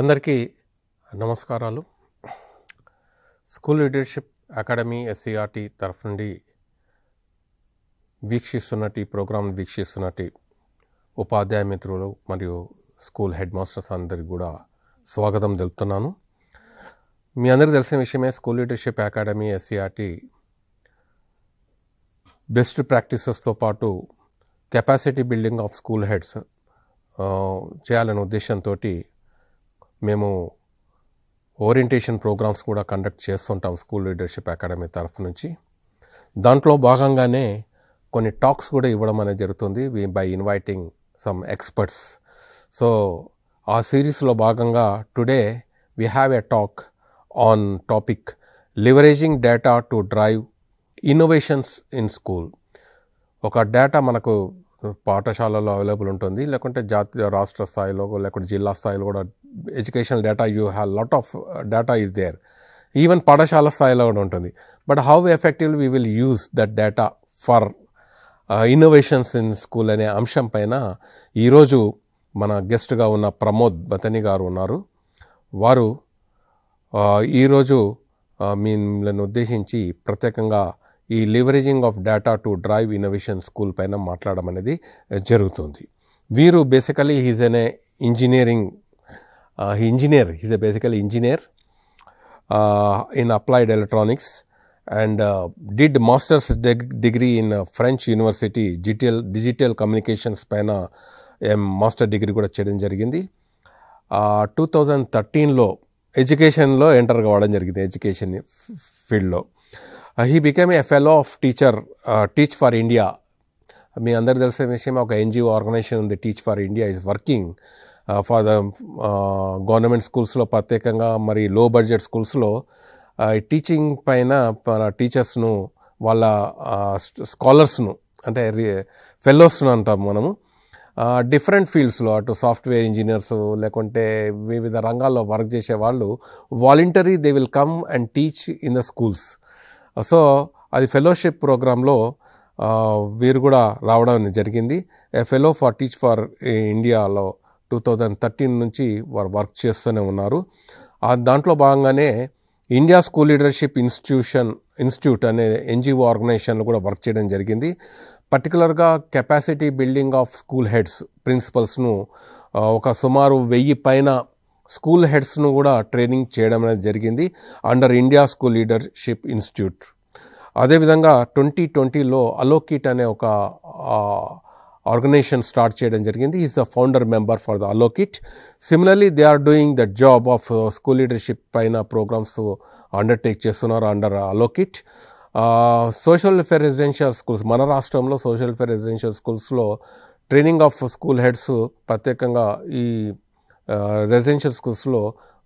అందరికీ నమస్కారాలు school leadership academy SCERT తరఫు నుండి వీక్షిస్తున్నటి ప్రోగ్రాం వీక్షిస్తున్నటి ఉపాధ్యాయ మిత్రులు మరియు స్కూల్ హెడ్ మాస్టర్స్ అందరికి కూడా స్వాగతం తెలుపుతున్నాను మీ అందరికీ తెలిసిన విషయమే school leadership academy SCRT best ప్రాక్టీసెస్తో పాటు capacity building of school heads చేయాలనే ఉద్దేశంతో మేము ఓరియంటేషన్ ప్రోగ్రామ్స్ కూడా కండక్ట్ చేస్తుంటాం స్కూల్ లీడర్షిప్ అకాడమీ తరఫు నుంచి దాంట్లో భాగంగానే కొన్ని టాక్స్ కూడా ఇవ్వడం అనేది జరుగుతుంది we by inviting some experts so ఆ సిరీస్లో భాగంగా today we have a talk on topic leveraging data to drive innovations in school ఒక డేటా మనకు పాఠశాలలో అవైలబుల్ ఉంటుంది లేకుంటే జాతీయ రాష్ట్ర స్థాయిలో లేకుంటే జిల్లా స్థాయిలో కూడా education data you have lot of data is there even పాఠశాల స్థాయిలో కూడా ఉంటుంది but how effective we will use that data for innovations in school అనే అంశం పైన ఈరోజు మన గెస్ట్గా ఉన్న ప్రమోద్ బతని గారు ఉన్నారు వారు uh, ఈరోజు uh, మిమ్మల్ని ఉద్దేశించి ప్రత్యేకంగా ఈ leveraging of data to drive innovation school పైన మాట్లాడడం అనేది జరుగుతుంది వీరు basically he's a engineering engineer he's a basically engineer in applied electronics and did masters degree in French university digital digital communications పైన మాస్టర్ um, డిగ్రీ కూడా చేయడం జరిగింది two thousand థర్టీన్లో ఎడ్యుకేషన్లో ఎంటర్ కావడం జరిగింది ఎడ్యుకేషన్ ఫీల్డ్లో Uh, he became a fellow of teacher uh, teach for india I mean, me andar telse vishayam oka ngo organization the teach for india is working uh, for the government schools lo pratyekanga mari low budget schools lo teaching paina para teachers nu vaalla scholars nu ante fellows nu antam different fields lo atu software engineers lekunte vividha rangallo work chese vaallu voluntary they will come and teach in the schools so అది fellowship ప్రోగ్రాంలో వీరు కూడా రావడం జరిగింది a fellow for teach for ఇండియాలో two thousand thirteen నుంచి వారు work చేస్తూనే ఉన్నారు దాంట్లో భాగంగానే India school leadership institution institute అనే ఎన్జిఓ ఆర్గనైజేషన్లో కూడా వర్క్ చేయడం జరిగింది పర్టికులర్గా capacity building of school heads ప్రిన్సిపల్స్ను ఒక సుమారు వెయ్యి పైన స్కూల్ హెడ్స్ను కూడా ట్రైనింగ్ చేయడం అనేది జరిగింది under India school leadership institute అదేవిధంగా ట్వంటీ ట్వంటీలో అలోకిట్ అనే ఒక ఆర్గనైజేషన్ స్టార్ట్ చేయడం జరిగింది is the founder member for the Alokit similarly they are doing the job of school leadership పైన ప్రోగ్రామ్స్ అండర్టేక్ చేస్తున్నారు under Alokit social welfare residential schools మన రాష్ట్రంలో సోషల్ వెల్ఫేర్ రెసిడెన్షియల్ స్కూల్స్లో ట్రైనింగ్ ఆఫ్ స్కూల్ హెడ్స్ ప్రత్యేకంగా ఈ residential స్కూల్స్లో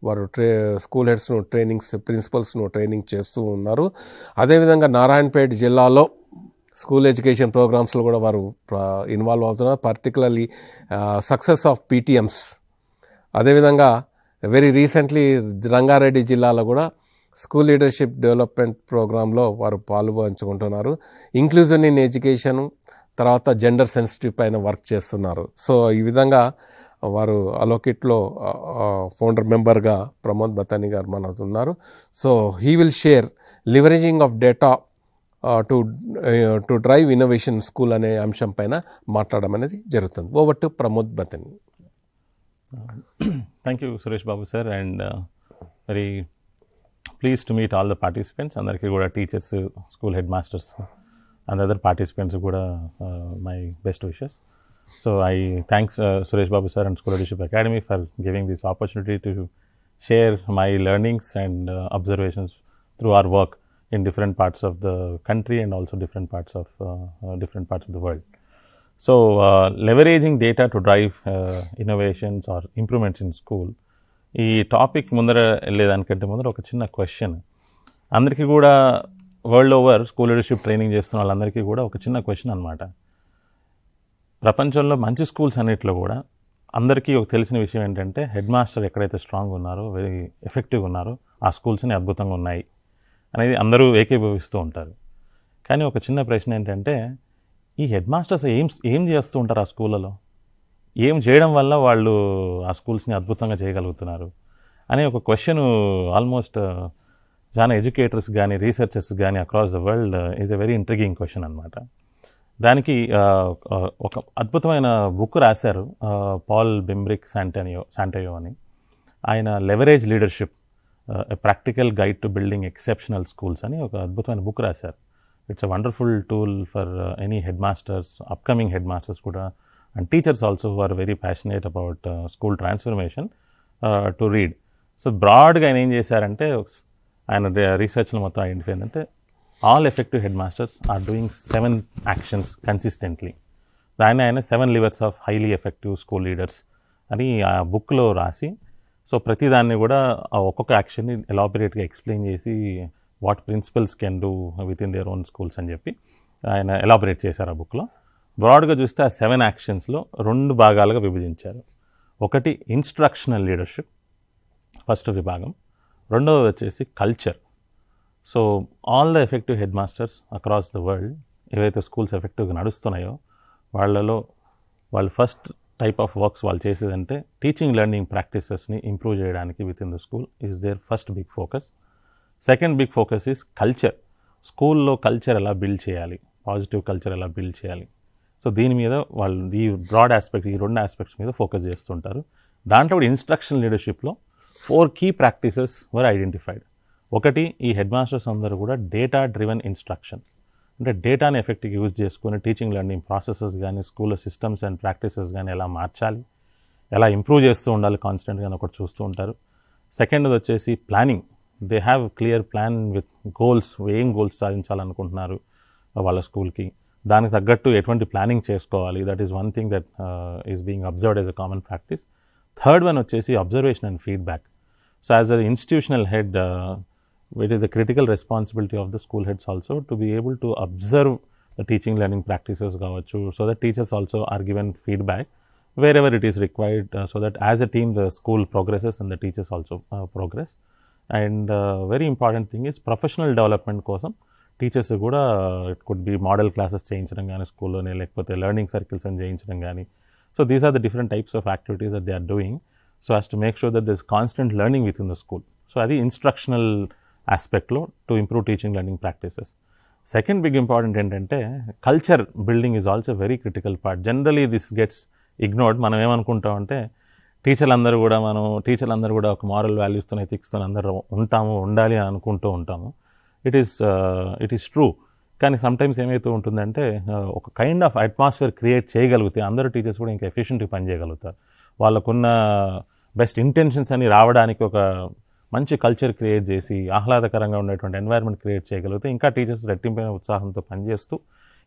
వారు ట్రే స్కూల్ హెడ్స్ను ట్రైనింగ్స్ ప్రిన్సిపల్స్ను ట్రైనింగ్ చేస్తూ ఉన్నారు అదేవిధంగా నారాయణపేట జిల్లాలో స్కూల్ ఎడ్యుకేషన్ ప్రోగ్రామ్స్లో కూడా వారు ఇన్వాల్వ్ అవుతున్నారు పర్టికులర్లీ సక్సెస్ ఆఫ్ పీటీఎంస్ అదేవిధంగా వెరీ రీసెంట్లీ రంగారెడ్డి జిల్లాలో కూడా స్కూల్ లీడర్షిప్ డెవలప్మెంట్ ప్రోగ్రాంలో వారు పాల్గొంచుకుంటున్నారు ఇంక్లూజన్ ఇన్ ఎడ్యుకేషన్ తర్వాత జెండర్ సెన్సిటివ్ పైన వర్క్ చేస్తున్నారు సో ఈ విధంగా వారు అలోకిట్లో ఫౌండర్ మెంబర్గా ప్రమోద్ బతాని గారు మన ఉన్నారు so he will share leveraging of data to to drive innovation school అనే అంశం పైన మాట్లాడడం అనేది జరుగుతుంది over to Pramod Bathani thank you Suresh Babu sir and very please to meet all the participants అందరికీ కూడా teachers school headmasters and other participants కూడా my best wishes So I thanks uh, Suresh Babu sir and School Leadership Academy for giving this opportunity to share my learnings and uh, observations through our work in different parts of the country and also different parts of uh, different parts of the world. So leveraging data to drive innovations or improvements in school. ఈ topic ముందర వెళ్ళేదానికంటే ముందర ఒక చిన్న question అందరికీ కూడా world over school leadership training చేస్తున్న వాళ్ళందరికీ కూడా ఒక చిన్న క్వశ్చన్ అనమాట ప్రపంచంలో మంచి స్కూల్స్ అన్నింటిలో కూడా అందరికీ ఒక తెలిసిన విషయం ఏంటంటే హెడ్ మాస్టర్ ఎక్కడైతే స్ట్రాంగ్ ఉన్నారో వెరీ ఎఫెక్టివ్ ఉన్నారో ఆ స్కూల్స్ని అద్భుతంగా ఉన్నాయి అనేది అందరూ ఏకీభవిస్తూ ఉంటారు కానీ ఒక చిన్న ప్రశ్న ఏంటంటే ఈ హెడ్ మాస్టర్స్ ఏం ఏం చేస్తూ ఉంటారు ఆ స్కూళ్ళలో ఏం చేయడం వల్ల వాళ్ళు ఆ స్కూల్స్ని అద్భుతంగా చేయగలుగుతున్నారు అనే ఒక క్వశ్చన్ ఆల్మోస్ట్ చాలా ఎడ్యుకేటర్స్ కానీ రీసెర్చర్స్ కానీ across the world is a very intriguing question అనమాట దానికి ఒక అద్భుతమైన బుక్ రాశారు పాల్ బింబ్రిక్ శాంటనియో శాంటయో అని ఆయన leverage leadership practical guide to building exceptional schools అని ఒక అద్భుతమైన బుక్ రాశారు it's a wonderful tool for any headmasters upcoming headmasters కూడా and teachers also are very passionate about school transformation to read so బ్రాడ్గా ఆయన ఏం చేశారంటే ఆయన రీసెర్చ్లో మొత్తం ఐడెంటిఫై ఏంటంటే effective headmasters are doing seven actions consistently ఆయన ఆయన seven levers of highly effective school leaders అని ఆ బుక్లో రాసి సో ప్రతిదాన్ని కూడా ఒక్కొక్క యాక్షన్ని ఎలాబరేట్గా ఎక్స్ప్లెయిన్ చేసి what principals can do within their own schools అని చెప్పి ఆయన ఎలాబరేట్ చేశారు ఆ బుక్లో బ్రాడ్గా చూస్తే ఆ సెవెన్ యాక్షన్స్లో రెండు భాగాలుగా విభజించారు ఒకటి ఇన్స్ట్రక్షనల్ లీడర్షిప్ ఫస్ట్ విభాగం రెండవది వచ్చేసి culture so all the effective headmasters across the world ఏవైతే స్కూల్స్ ఎఫెక్టివ్గా నడుస్తున్నాయో వాళ్ళలో వాళ్ళు ఫస్ట్ టైప్ ఆఫ్ వర్క్స్ వాళ్ళు చేసేదంటే టీచింగ్ లెర్నింగ్ ప్రాక్టీసెస్ని ఇంప్రూవ్ చేయడానికి within the school is their first big focus second big focus is culture స్కూల్లో కల్చర్ ఎలా బిల్డ్ చేయాలి పాజిటివ్ కల్చర్ ఎలా బిల్డ్ చేయాలి సో దీని మీద వాళ్ళు ఈ బ్రాడ్ ఆస్పెక్ట్ ఈ రెండు ఆస్పెక్ట్స్ మీద ఫోకస్ చేస్తుంటారు దాంట్లో కూడా ఇన్స్ట్రక్షన్ లీడర్షిప్లో four key practices were identified ఒకటి ఈ హెడ్ మాస్టర్స్ అందరూ కూడా డేటా డ్రివెన్ ఇన్స్ట్రక్షన్ అంటే డేటాని ఎఫెక్ట్గా యూజ్ చేసుకుని టీచింగ్ లెర్నింగ్ ప్రాసెసెస్ కానీ స్కూల్ సిస్టమ్స్ అండ్ ప్రాక్టీసెస్ కానీ ఎలా మార్చాలి ఎలా ఇంప్రూవ్ చేస్తూ ఉండాలి కాన్స్టెంట్గా ఒకటి చూస్తూ ఉంటారు సెకండ్ వచ్చేసి planning they have clear plan with goals ఏం గోల్స్ సాధించాలనుకుంటున్నారు వాళ్ళ స్కూల్కి దానికి తగ్గట్టు ఎటువంటి ప్లానింగ్ చేసుకోవాలి that is one thing that is being observed as a common practice third one వచ్చేసి observation and feedback so as a institutional head it is a critical responsibility of the school heads also to be able to observe the teaching learning practices so that teachers also are given feedback wherever it is required uh, so that as a team the school progresses and the teachers also uh, progress and uh, very important thing is professional development కోసం teachers కూడా it could be model classes చేయించడం కానీ స్కూల్లోనే లేకపోతే learning circles అని చేయించడం కానీ so these are the different types of activities that they are doing so has to make sure that this constant learning within the school so అది instructional ఆస్పెక్ట్లో to improve teaching learning practices second big important ఏంటంటే culture building is also very critical part generally this gets ignored మనం ఏమనుకుంటామంటే టీచర్లందరూ కూడా మనం టీచర్లందరూ కూడా ఒక moral వాల్యూస్తో ఎథిక్స్తో అందరూ ఉంటాము ఉండాలి అని అనుకుంటూ ఉంటాము it is it is true కానీ సమ్టైమ్స్ ఏమైతే ఉంటుందంటే uh, ఒక కైండ్ ఆఫ్ అట్మాస్ఫియర్ క్రియేట్ చేయగలిగితే అందరూ టీచర్స్ కూడా ఇంకా ఎఫిషియెంట్గా పనిచేయగలుగుతారు వాళ్ళకున్న బెస్ట్ ఇంటెన్షన్స్ అని రావడానికి ఒక మంచి కల్చర్ క్రియేట్ చేసి ఆహ్లాదకరంగా ఉండేటువంటి ఎన్వైర్న్మెంట్ క్రియేట్ చేయగలిగితే ఇంకా టీచర్స్ రెట్టింపైన ఉత్సాహంతో పనిచేస్తూ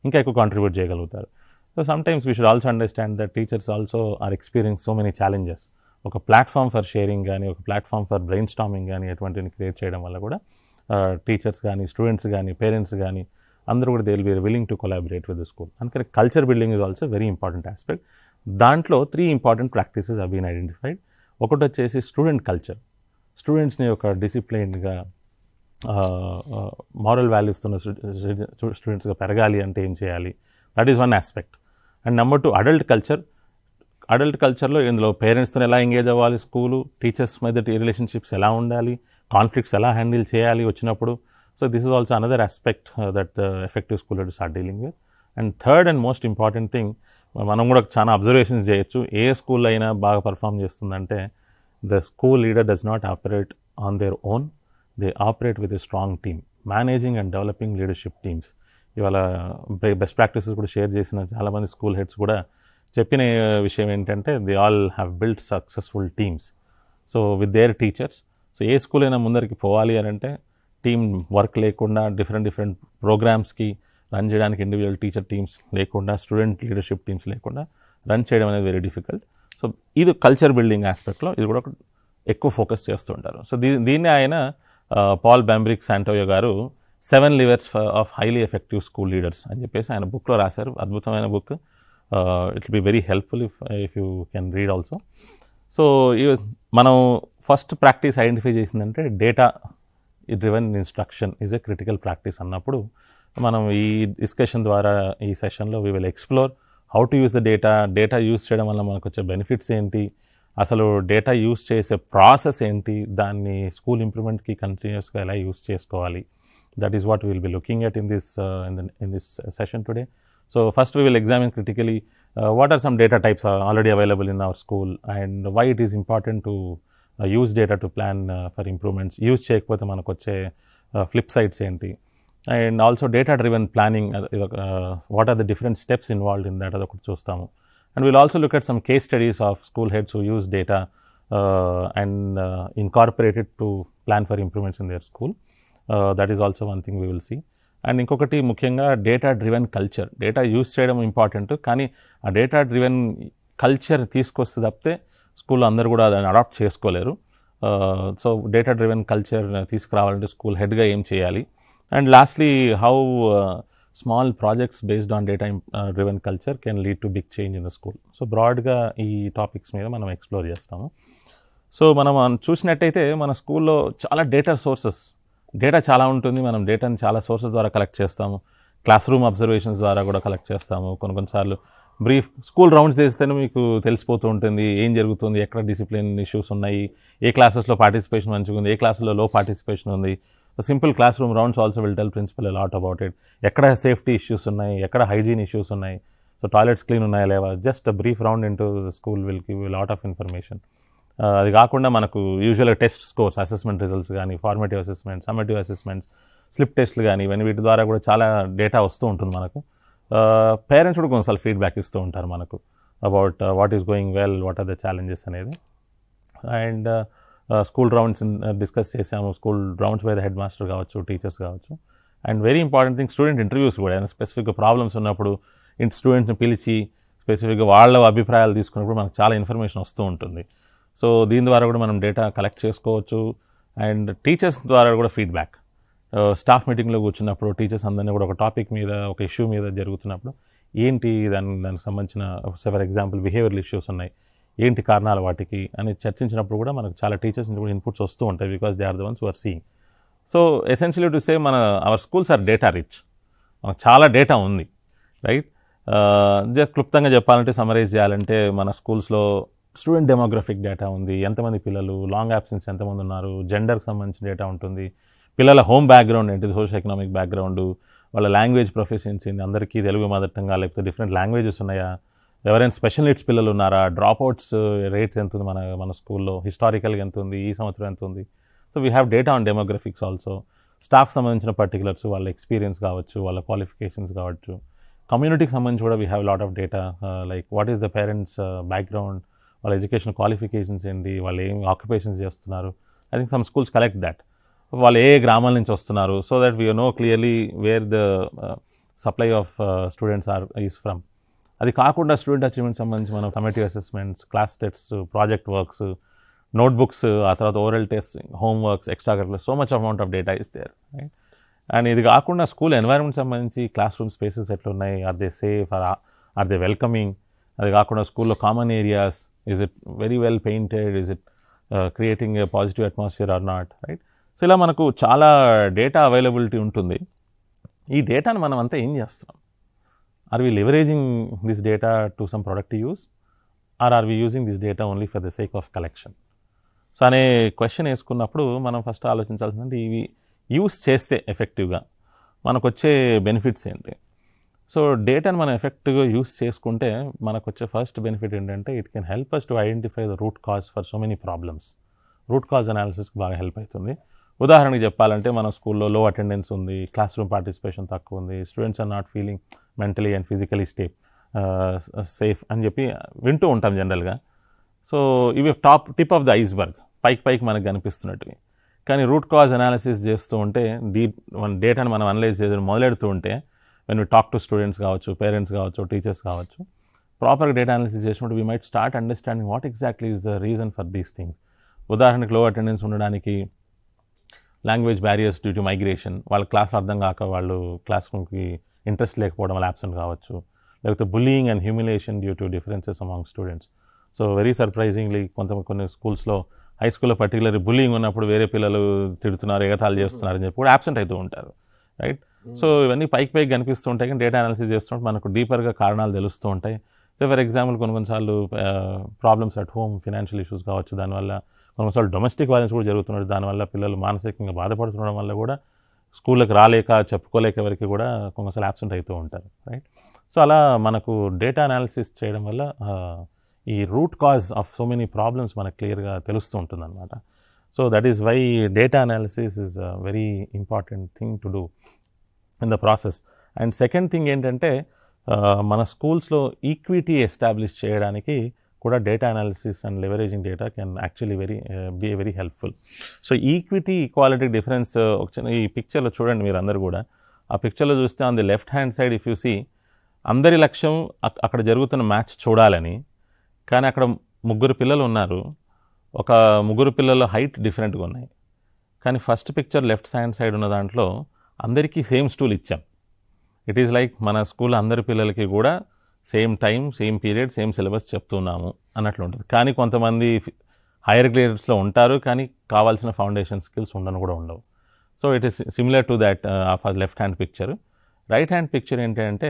ఇంకా ఎక్కువ కాంట్రిబ్యూట్ చేయగలుగుతారు so sometimes we should also understand that teachers also are experience so many challenges ఒక ప్లాట్ఫామ్ ఫర్ షేరింగ్ కానీ ఒక ప్లాట్ఫామ్ ఫర్ బ్రెయిన్ స్టామింగ్ కానీ అటువంటివి క్రియేట్ చేయడం వల్ల కూడా టీచర్స్ కానీ స్టూడెంట్స్ కానీ పేరెంట్స్ కానీ అందరూ కూడా they will be willing to collaborate with the school అందుకని culture building is also very important aspect దాంట్లో three important practices have been identified ఒకటి వచ్చేసి స్టూడెంట్ కల్చర్ స్టూడెంట్స్ని ఒక డిసిప్లైన్గా మారల్ వాల్యూస్ ఉన్న స్టూడెంట్స్గా పెరగాలి అంటే ఏం చేయాలి that is one aspect and number two adult culture adult కల్చర్లో ఇందులో పేరెంట్స్తో ఎలా ఎంగేజ్ అవ్వాలి స్కూలు టీచర్స్ మధ్య రిలేషన్షిప్స్ ఎలా ఉండాలి కాన్ఫ్లిక్ట్స్ ఎలా హ్యాండిల్ చేయాలి వచ్చినప్పుడు so this is also another aspect that effective school it start dealing with and third and most important thing మనం కూడా చాలా అబ్జర్వేషన్స్ చేయొచ్చు ఏ స్కూల్ అయినా బాగా పర్ఫామ్ చేస్తుందంటే the school leader does not operate on their own, they operate with a strong team. Managing and developing leadership teams ఇవాళ best practices కూడా share చేసిన చాలామంది స్కూల్ హెడ్స్ కూడా చెప్పిన విషయం ఏంటంటే they all have build successful teams so with their teachers so ఏ school అయినా ముందరికి పోవాలి అని అంటే టీం వర్క్ లేకుండా డిఫరెంట్ డిఫరెంట్ ప్రోగ్రామ్స్కి రన్ చేయడానికి ఇండివిజువల్ టీచర్ టీమ్స్ లేకుండా స్టూడెంట్ లీడర్షిప్ టీమ్స్ లేకుండా రన్ చేయడం అనేది వెరీ డిఫికల్ట్ సో ఇది కల్చర్ బిల్డింగ్ ఆస్పెక్ట్లో ఇది కూడా ఎక్కువ ఫోకస్ చేస్తూ ఉంటారు సో దీ దీన్ని ఆయన పాల్ బ్యాంబ్రిక్ శాంటోయో గారు seven levers of highly effective school leaders అని చెప్పేసి ఆయన బుక్లో రాశారు అద్భుతమైన book it be very helpful if if you can read also so మనం ఫస్ట్ ప్రాక్టీస్ ఐడెంటిఫై చేసిందంటే data driven instruction is a critical practice అన్నప్పుడు మనం ఈ డిస్కషన్ ద్వారా ఈ సెషన్లో we will explore how to use the data data use చేయడం వల్ల మనకు వచ్చే బెనిఫిట్స్ ఏంటి అసలు డేటా యూస్ చేసే ప్రాసెస్ ఏంటి దాన్ని స్కూల్ ఇంప్రూవ్మెంట్కి కంటిన్యూస్గా ఎలా యూస్ చేసుకోవాలి that is what will be looking at in this in this session today so first we will examine critically what are some data types already available in our school and why it is important to use data to plan for improvements use చేయకపోతే మనకు వచ్చే flip uh, sides ఏంటి and also data driven planning what are the different steps involve in that ఒకటి చూస్తాము and will also look at some case studies of school heads who use data and incorporated to plan for improvements in their school that is also one thing we will see and ఇంకొకటి ముఖ్యంగా data driven culture data use చేయడం important కానీ ఆ data driven culture తీసుకొస్తే తప్పితే స్కూల్లో అందరూ కూడా దాన్ని అడాప్ట్ చేసుకోలేరు సో డేటా డ్రివెన్ కల్చర్ తీసుకురావాలంటే స్కూల్ హెడ్గా ఏం చేయాలి and lastly how small projects based on data driven culture can lead to big change in the school so బ్రాడ్గా ఈ టాపిక్స్ మీద మనం ఎక్స్ప్లోర్ చేస్తాము సో మనం చూసినట్టయితే మన స్కూల్లో చాలా డేటా సోర్సెస్ డేటా చాలా ఉంటుంది మనం డేటాని చాలా సోర్సెస్ ద్వారా కలెక్ట్ చేస్తాము క్లాస్ రూమ్ అబ్జర్వేషన్స్ ద్వారా కూడా కలెక్ట్ చేస్తాము కొన్ని కొన్నిసార్లు బ్రీఫ్ స్కూల్ రౌండ్స్ చేస్తేనే మీకు తెలిసిపోతూ ఉంటుంది ఏం జరుగుతుంది ఎక్కడ డిసిప్లిన్ ఇష్యూస్ ఉన్నాయి ఏ క్లాసెస్లో పార్టిసిపేషన్ మంచిగా ఉంది ఏ క్లాసులో లో పార్టిసిపేషన్ ఉంది simple classroom rounds also will tell principal lot lot about ఎక్కడ సేఫ్టీ ఇష్యూస్ ఉన్నాయి ఎక్కడ హైజీన్ ఇష్యూస్ ఉన్నాయి సో టాయిలెట్స్ క్లీన్ ఉన్నాయా లేవా just brief round into school will give lot of information అది కాకుండా మనకు యూజువల్గా టెస్ట్ స్కోర్స్ అసెస్మెంట్ రిజల్ట్స్ కానీ formative assessment summative assessments slip టెస్ట్లు కానీ ఇవన్నీ వీటి ద్వారా కూడా చాలా డేటా వస్తూ ఉంటుంది మనకు పేరెంట్స్ uh, కూడా కొన్నిసార్లు ఫీడ్బ్యాక్ ఇస్తూ ఉంటారు మనకు about what is going well what are the challenges అనేది అండ్ స్కూల్ రౌండ్స్ డిస్కస్ చేసాము school rounds by the headmaster కావచ్చు టీచర్స్ కావచ్చు and very important thing student interviews కూడా ఏదైనా స్పెసిఫిక్గా ప్రాబ్లమ్స్ ఉన్నప్పుడు ఇంటి స్టూడెంట్స్ని పిలిచి స్పెసిఫిక్గా వాళ్ళ అభిప్రాయాలు తీసుకున్నప్పుడు మనకు చాలా ఇన్ఫర్మేషన్ వస్తూ ఉంటుంది సో దీని ద్వారా కూడా మనం డేటా కలెక్ట్ చేసుకోవచ్చు అండ్ టీచర్స్ ద్వారా కూడా ఫీడ్బ్యాక్ స్టాఫ్ మీటింగ్లో కూర్చున్నప్పుడు టీచర్స్ అందరినీ కూడా ఒక టాపిక్ మీద ఒక ఇష్యూ మీద జరుగుతున్నప్పుడు ఏంటి దాని దానికి సంబంధించిన ఫర్ ఎగ్జాంపుల్ బిహేవియర్ ఇష్యూస్ ఉన్నాయి ఏంటి కారణాలు వాటికి అని చర్చించినప్పుడు కూడా మనకు చాలా టీచర్స్ నుంచి కూడా ఇన్పుట్స్ వస్తూ ఉంటాయి because they are the ones were seeing so essentially to say మన our schools are data rich మనకు చాలా డేటా ఉంది రైట్ uh, క్లుప్తంగా చెప్పాలంటే సమరైజ్ చేయాలంటే మన స్కూల్స్లో స్టూడెంట్ డెమోగ్రఫిక్ డేటా ఉంది ఎంతమంది పిల్లలు లాంగ్ యాబ్సెన్స్ ఎంతమంది ఉన్నారు జెండర్కి సంబంధించిన డేటా ఉంటుంది పిల్లల హోమ్ బ్యాక్గ్రౌండ్ ఏంటి సోషల్ ఎకనామిక్ బ్యాక్గ్రౌండ్ వాళ్ళ లాంగ్వేజ్ ప్రొఫెషన్స్ ఏంటి అందరికీ తెలుగు మాదట్టంగా లేకపోతే డిఫరెంట్ లాంగ్వేజెస్ ఉన్నాయా ఎవరైనా స్పెషల్ నీడ్స్ పిల్లలు ఉన్నారా డ్రాప్అవుట్స్ రేట్ ఎంత ఉంది మన మన స్కూల్లో హిస్టారికల్గా ఎంత ఉంది ఈ సంవత్సరం ఎంత ఉంది so we have data on demographics also staff సంబంధించిన పర్టికులర్స్ వాళ్ళ ఎక్స్పీరియన్స్ కావచ్చు వాళ్ళ క్వాలిఫికేషన్స్ కావచ్చు కమ్యూనిటీకి సంబంధించి కూడా we have lot of data like what is the parents background వాళ్ళ ఎడ్యుకేషన్ క్వాలిఫికేషన్స్ ఏంటి వాళ్ళు ఏం ఆక్యుపేషన్స్ చేస్తున్నారు I think some schools collect that వాళ్ళు ఏ గ్రామాల నుంచి వస్తున్నారు so that we know clearly where the supply of students are is from అది కాకుండా స్టూడెంట్ అచీవ్మెంట్ సంబంధించి మనం committee assessments class tests project works notebooks ఆ తర్వాత oral test homeworks extracurricular so much amount of data is right and ఇది కాకుండా school environment సంబంధించి classroom spaces ఎట్లున్నాయి are they safe are are they welcoming అది కాకుండా స్కూల్లో common areas is it very well painted is it creating a positive atmosphere or not right so ఇలా మనకు చాలా డేటా అవైలబిలిటీ ఉంటుంది ఈ డేటాను మనం అంతా ఏం చేస్తున్నాం are we leveraging this data to some product use or or we using this data only for the sake of collection so అనే క్వశ్చన్ వేసుకున్నప్పుడు మనం ఫస్ట్ ఆలోచించాల్సిందంటే ఇవి యూస్ చేస్తే ఎఫెక్టివ్గా మనకు వచ్చే బెనిఫిట్స్ ఏంటి సో డేటాను మనం ఎఫెక్టివ్గా యూస్ చేసుకుంటే మనకు వచ్చే ఫస్ట్ బెనిఫిట్ ఏంటంటే it can help us to identify the root cause for so many problems root cause అనాలిసిస్కి బాగా హెల్ప్ అవుతుంది ఉదాహరణకి చెప్పాలంటే మన స్కూల్లో లో అటెండెన్స్ ఉంది క్లాస్ రూమ్ పార్టిసిపేషన్ తక్కువ ఉంది students are not feeling mentally and physically step safe అని చెప్పి వింటూ ఉంటాం జనరల్గా సో ఇవి top tip of the iceberg పైకి పైకి మనకు కనిపిస్తున్నట్టువి కానీ రూట్ కాజ్ అనాలిసిస్ చేస్తూ ఉంటే డీప్ మన డేటాను మనం అనలైజ్ చేసి మొదలెడుతూ ఉంటే వెన్ టాక్ టు స్టూడెంట్స్ కావచ్చు పేరెంట్స్ కావచ్చు టీచర్స్ కావచ్చు ప్రాపర్గా డేటా అనాలిసిస్ చేసినప్పుడు we might start understanding what exactly is the reason for these things ఉదాహరణకు లో అటెండెన్స్ ఉండడానికి language barriers due to migration వాళ్ళ క్లాస్ అర్థం కాక వాళ్ళు క్లాస్ రూమ్కి ఇంట్రెస్ట్ లేకపోవడం వల్ల యాబ్సెంట్ కావచ్చు లేకపోతే bullying and humiliation due to differences among students so very surprisingly కొంత కొన్ని స్కూల్స్లో హై స్కూల్లో పర్టికులర్ బుల్లింగ్ ఉన్నప్పుడు వేరే పిల్లలు తిడుతున్నారు ఎగతాలు చేస్తున్నారు అని చెప్పి కూడా యాబ్సెంట్ అవుతూ ఉంటారు రైట్ సో hmm. ఇవన్నీ పైకి పైకి ఉంటాయి కానీ డేటా అనాలిసిస్ చేస్తుంటే మనకు డీపర్గా కారణాలు తెలుస్తూ ఉంటాయి సో ఫర్ ఎగ్జాంపుల్ కొన్ని కొన్నిసార్లు problems at home financial issues కావచ్చు దానివల్ల కొన్నిసార్లు డొమెస్టిక్ వైలెన్స్ కూడా జరుగుతున్నాడు దానివల్ల పిల్లలు మానసికంగా బాధపడుతుండడం వల్ల కూడా స్కూళ్ళకి రాలేక చెప్పుకోలేక వరకు కూడా కొన్నిసార్లు యాబ్సెంట్ అవుతూ ఉంటారు రైట్ సో అలా మనకు డేటా అనాలిసిస్ చేయడం వల్ల ఈ root cause of so many problems మనకు క్లియర్గా తెలుస్తూ ఉంటుందన్నమాట so that is why data analysis is a very important thing to do in the process and second thing ఏంటంటే మన స్కూల్స్లో ఈక్విటీ ఎస్టాబ్లిష్ చేయడానికి కూడా data analysis and leveraging data can actually very be very helpful so equity equality difference ఒక చిన్న ఈ పిక్చర్లో చూడండి మీరు అందరు కూడా ఆ పిక్చర్లో చూస్తే on the left hand side if you see అందరి లక్ష్యం అక్కడ జరుగుతున్న మ్యాచ్ చూడాలని కానీ అక్కడ ముగ్గురు పిల్లలు ఉన్నారు ఒక ముగ్గురు పిల్లల హైట్ డిఫరెంట్గా ఉన్నాయి కానీ first picture left hand side ఉన్న దాంట్లో అందరికీ సేమ్ స్టూల్ ఇచ్చాం ఇట్ ఈస్ లైక్ మన స్కూల్ అందరి పిల్లలకి కూడా same time same period same syllabus చెప్తున్నాము అన్నట్లు ఉంటుంది కానీ కొంతమంది హైయర్ గ్రేడ్స్లో ఉంటారు కానీ కావాల్సిన ఫౌండేషన్ స్కిల్స్ ఉండను కూడా ఉండవు so it is similar to that of ఆ left hand picture right hand picture ఏంటంటే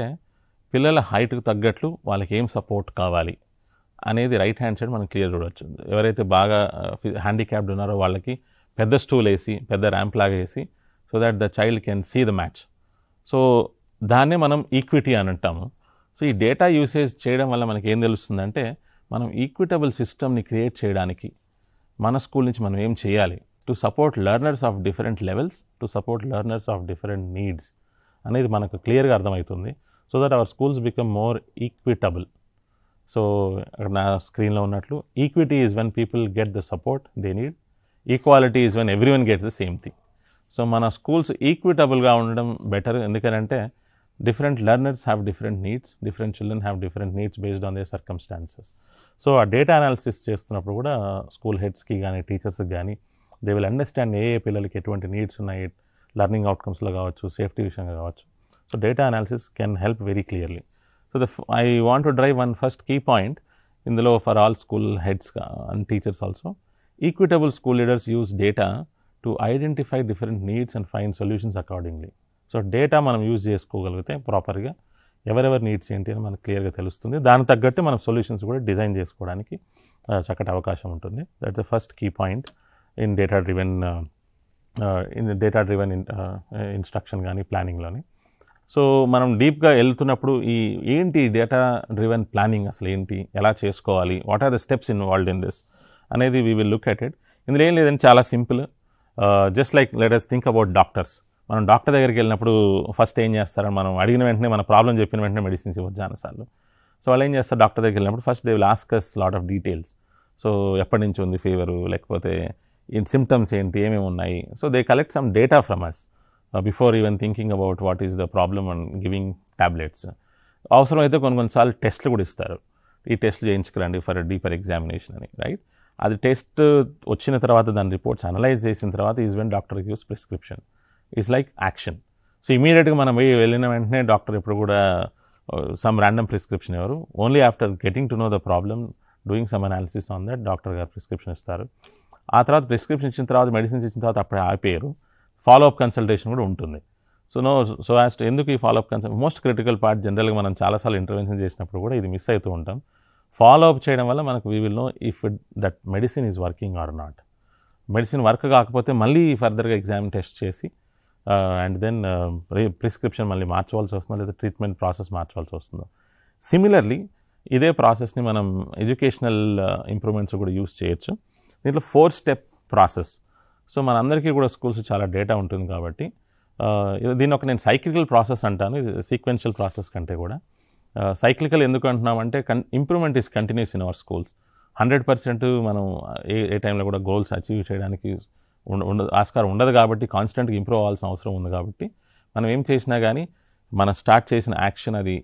పిల్లల హైట్కు తగ్గట్లు వాళ్ళకి ఏం సపోర్ట్ కావాలి అనేది రైట్ హ్యాండ్ సైడ్ మనం క్లియర్ చూడవచ్చు ఎవరైతే బాగా హ్యాండిక్యాప్డ్ ఉన్నారో వాళ్ళకి పెద్ద స్టూల్ వేసి పెద్ద ర్యాంప్ లాగా వేసి so that the child can see the match so దాన్నే మనం ఈక్విటీ అని అంటాము సో ఈ డేటా యూసేజ్ చేయడం వల్ల మనకి ఏం తెలుస్తుందంటే మనం ఈక్విటబుల్ సిస్టమ్ని క్రియేట్ చేయడానికి మన స్కూల్ నుంచి మనం ఏం చేయాలి to support learners of different levels to support learners of different needs అనేది మనకు క్లియర్గా అర్థమవుతుంది so that our schools become more equitable so అక్కడ నా స్క్రీన్లో ఉన్నట్లు equity is when people get the support they need equality is when everyone gets the same thing so మన schools ఈక్విటబుల్గా ఉండడం బెటర్ అంటే different learners have different needs, different children have different needs based on their circumstances. So ఆ data analysis చేస్తున్నప్పుడు కూడా school హెడ్స్కి కానీ టీచర్స్కి కానీ దే విల్ అండర్స్టాండ్ ఏ ఏ పిల్లలకి ఎటువంటి నీడ్స్ ఉన్నాయి లర్నింగ్ అవుట్కమ్స్లో కావచ్చు సేఫ్టీ విషయంగా కావచ్చు so data analysis can help very clearly so the I want to drive one first key point ఇందులో for all school heads and teachers also equitable school leaders use data to identify different needs and find solutions accordingly so data మనం use చేసుకోగలిగితే ప్రాపర్గా ఎవరెవరి needs ఏంటి అని మనకు క్లియర్గా తెలుస్తుంది దానికి తగ్గట్టు మనం సొల్యూషన్స్ కూడా డిజైన్ చేసుకోవడానికి చక్కటి అవకాశం ఉంటుంది that's the first key point in data driven in data driven instruction కానీ ప్లానింగ్లోని సో మనం డీప్గా వెళ్తున్నప్పుడు ఈ ఏంటి డేటా డ్రివెన్ ప్లానింగ్ అసలు ఏంటి ఎలా చేసుకోవాలి what are the steps involved in this అనేది we will look at it ఇందులో ఏం లేదని చాలా simple just like let us think about doctors మనం డాక్టర్ దగ్గరికి వెళ్ళినప్పుడు ఫస్ట్ ఏం చేస్తారని మనం అడిగిన వెంటనే మన ప్రాబ్లం చెప్పిన వెంటనే మెడిసిన్స్ ఇవ్వచ్చు చాలాసార్లు సో వాళ్ళు ఏం చేస్తారు డాక్టర్ దగ్గరికి వెళ్ళినప్పుడు first they will ask us lot of details so ఎప్పటి నుంచి ఉంది ఫీవరు లేకపోతే సిమ్టమ్స్ ఏంటి ఏమేమి ఉన్నాయి so they collect some data from us before even thinking about what is the problem and giving tablets అవసరం అయితే కొన్ని కొన్నిసార్లు టెస్ట్లు కూడా ఇస్తారు ఈ టెస్ట్లు చేయించుకురండి ఫర్ డీపర్ ఎగ్జామినేషన్ అని రైట్ అది టెస్ట్ వచ్చిన తర్వాత దాని రిపోర్ట్స్ అనలైజ్ చేసిన తర్వాత is when doctor use prescription is like action so ఇమీడియట్గా మనం పోయి వెళ్ళిన వెంటనే డాక్టర్ ఇప్పుడు కూడా సమ్ ర్యాండమ్ ప్రిస్క్రిప్షన్ ఎవరు only after getting to know the problem doing some analysis on that doctor గారు ప్రిస్క్రిప్షన్ ఇస్తారు ఆ తర్వాత ప్రిస్క్రిప్షన్ ఇచ్చిన తర్వాత మెడిసిన్స్ ఇచ్చిన తర్వాత అప్పుడే ఆపేయరు ఫాలోఅప్ కన్సల్టేషన్ కూడా ఉంటుంది సో నో సో యాజ్ ఎందుకు ఈ ఫాలోఅప్ కన్సల్ మోస్ట్ క్రిటికల్ పార్ట్ జనరల్గా మనం చాలాసార్లు ఇంటర్వెన్షన్ చేసినప్పుడు కూడా ఇది మిస్ అవుతూ ఉంటాం ఫాలోఅప్ చేయడం వల్ల మనకు we will know if that medicine is working or not medicine work కాకపోతే మళ్ళీ ఫర్దర్గా ఎగ్జామ్ టెస్ట్ చేసి అండ్ దెన్ ప్రిస్క్రిప్షన్ మళ్ళీ మార్చవలసి వస్తుందో లేదా ట్రీట్మెంట్ ప్రాసెస్ మార్చవలసి వస్తుందో సిమిలర్లీ ఇదే ప్రాసెస్ని మనం ఎడ్యుకేషనల్ ఇంప్రూవ్మెంట్స్ కూడా యూస్ చేయొచ్చు దీంట్లో ఫోర్ స్టెప్ ప్రాసెస్ సో మనందరికీ కూడా స్కూల్స్ చాలా డేటా ఉంటుంది కాబట్టి దీని ఒక నేను సైక్లికల్ ప్రాసెస్ అంటాను సీక్వెన్షియల్ ప్రాసెస్ కంటే కూడా సైక్లికల్ ఎందుకు అంటున్నామంటే కన్ improvement is continuous in our schools hundred percent మనం ఏ ఏ టైంలో కూడా గోల్స్ అచీవ్ చేయడానికి ఉండ ఆస్కారం ఉండదు కాబట్టి కాన్స్టెంట్గా ఇంప్రూవ్ అవ్వాల్సిన అవసరం ఉంది కాబట్టి మనం ఏం చేసినా కానీ మనం స్టార్ట్ చేసిన యాక్షన్ అది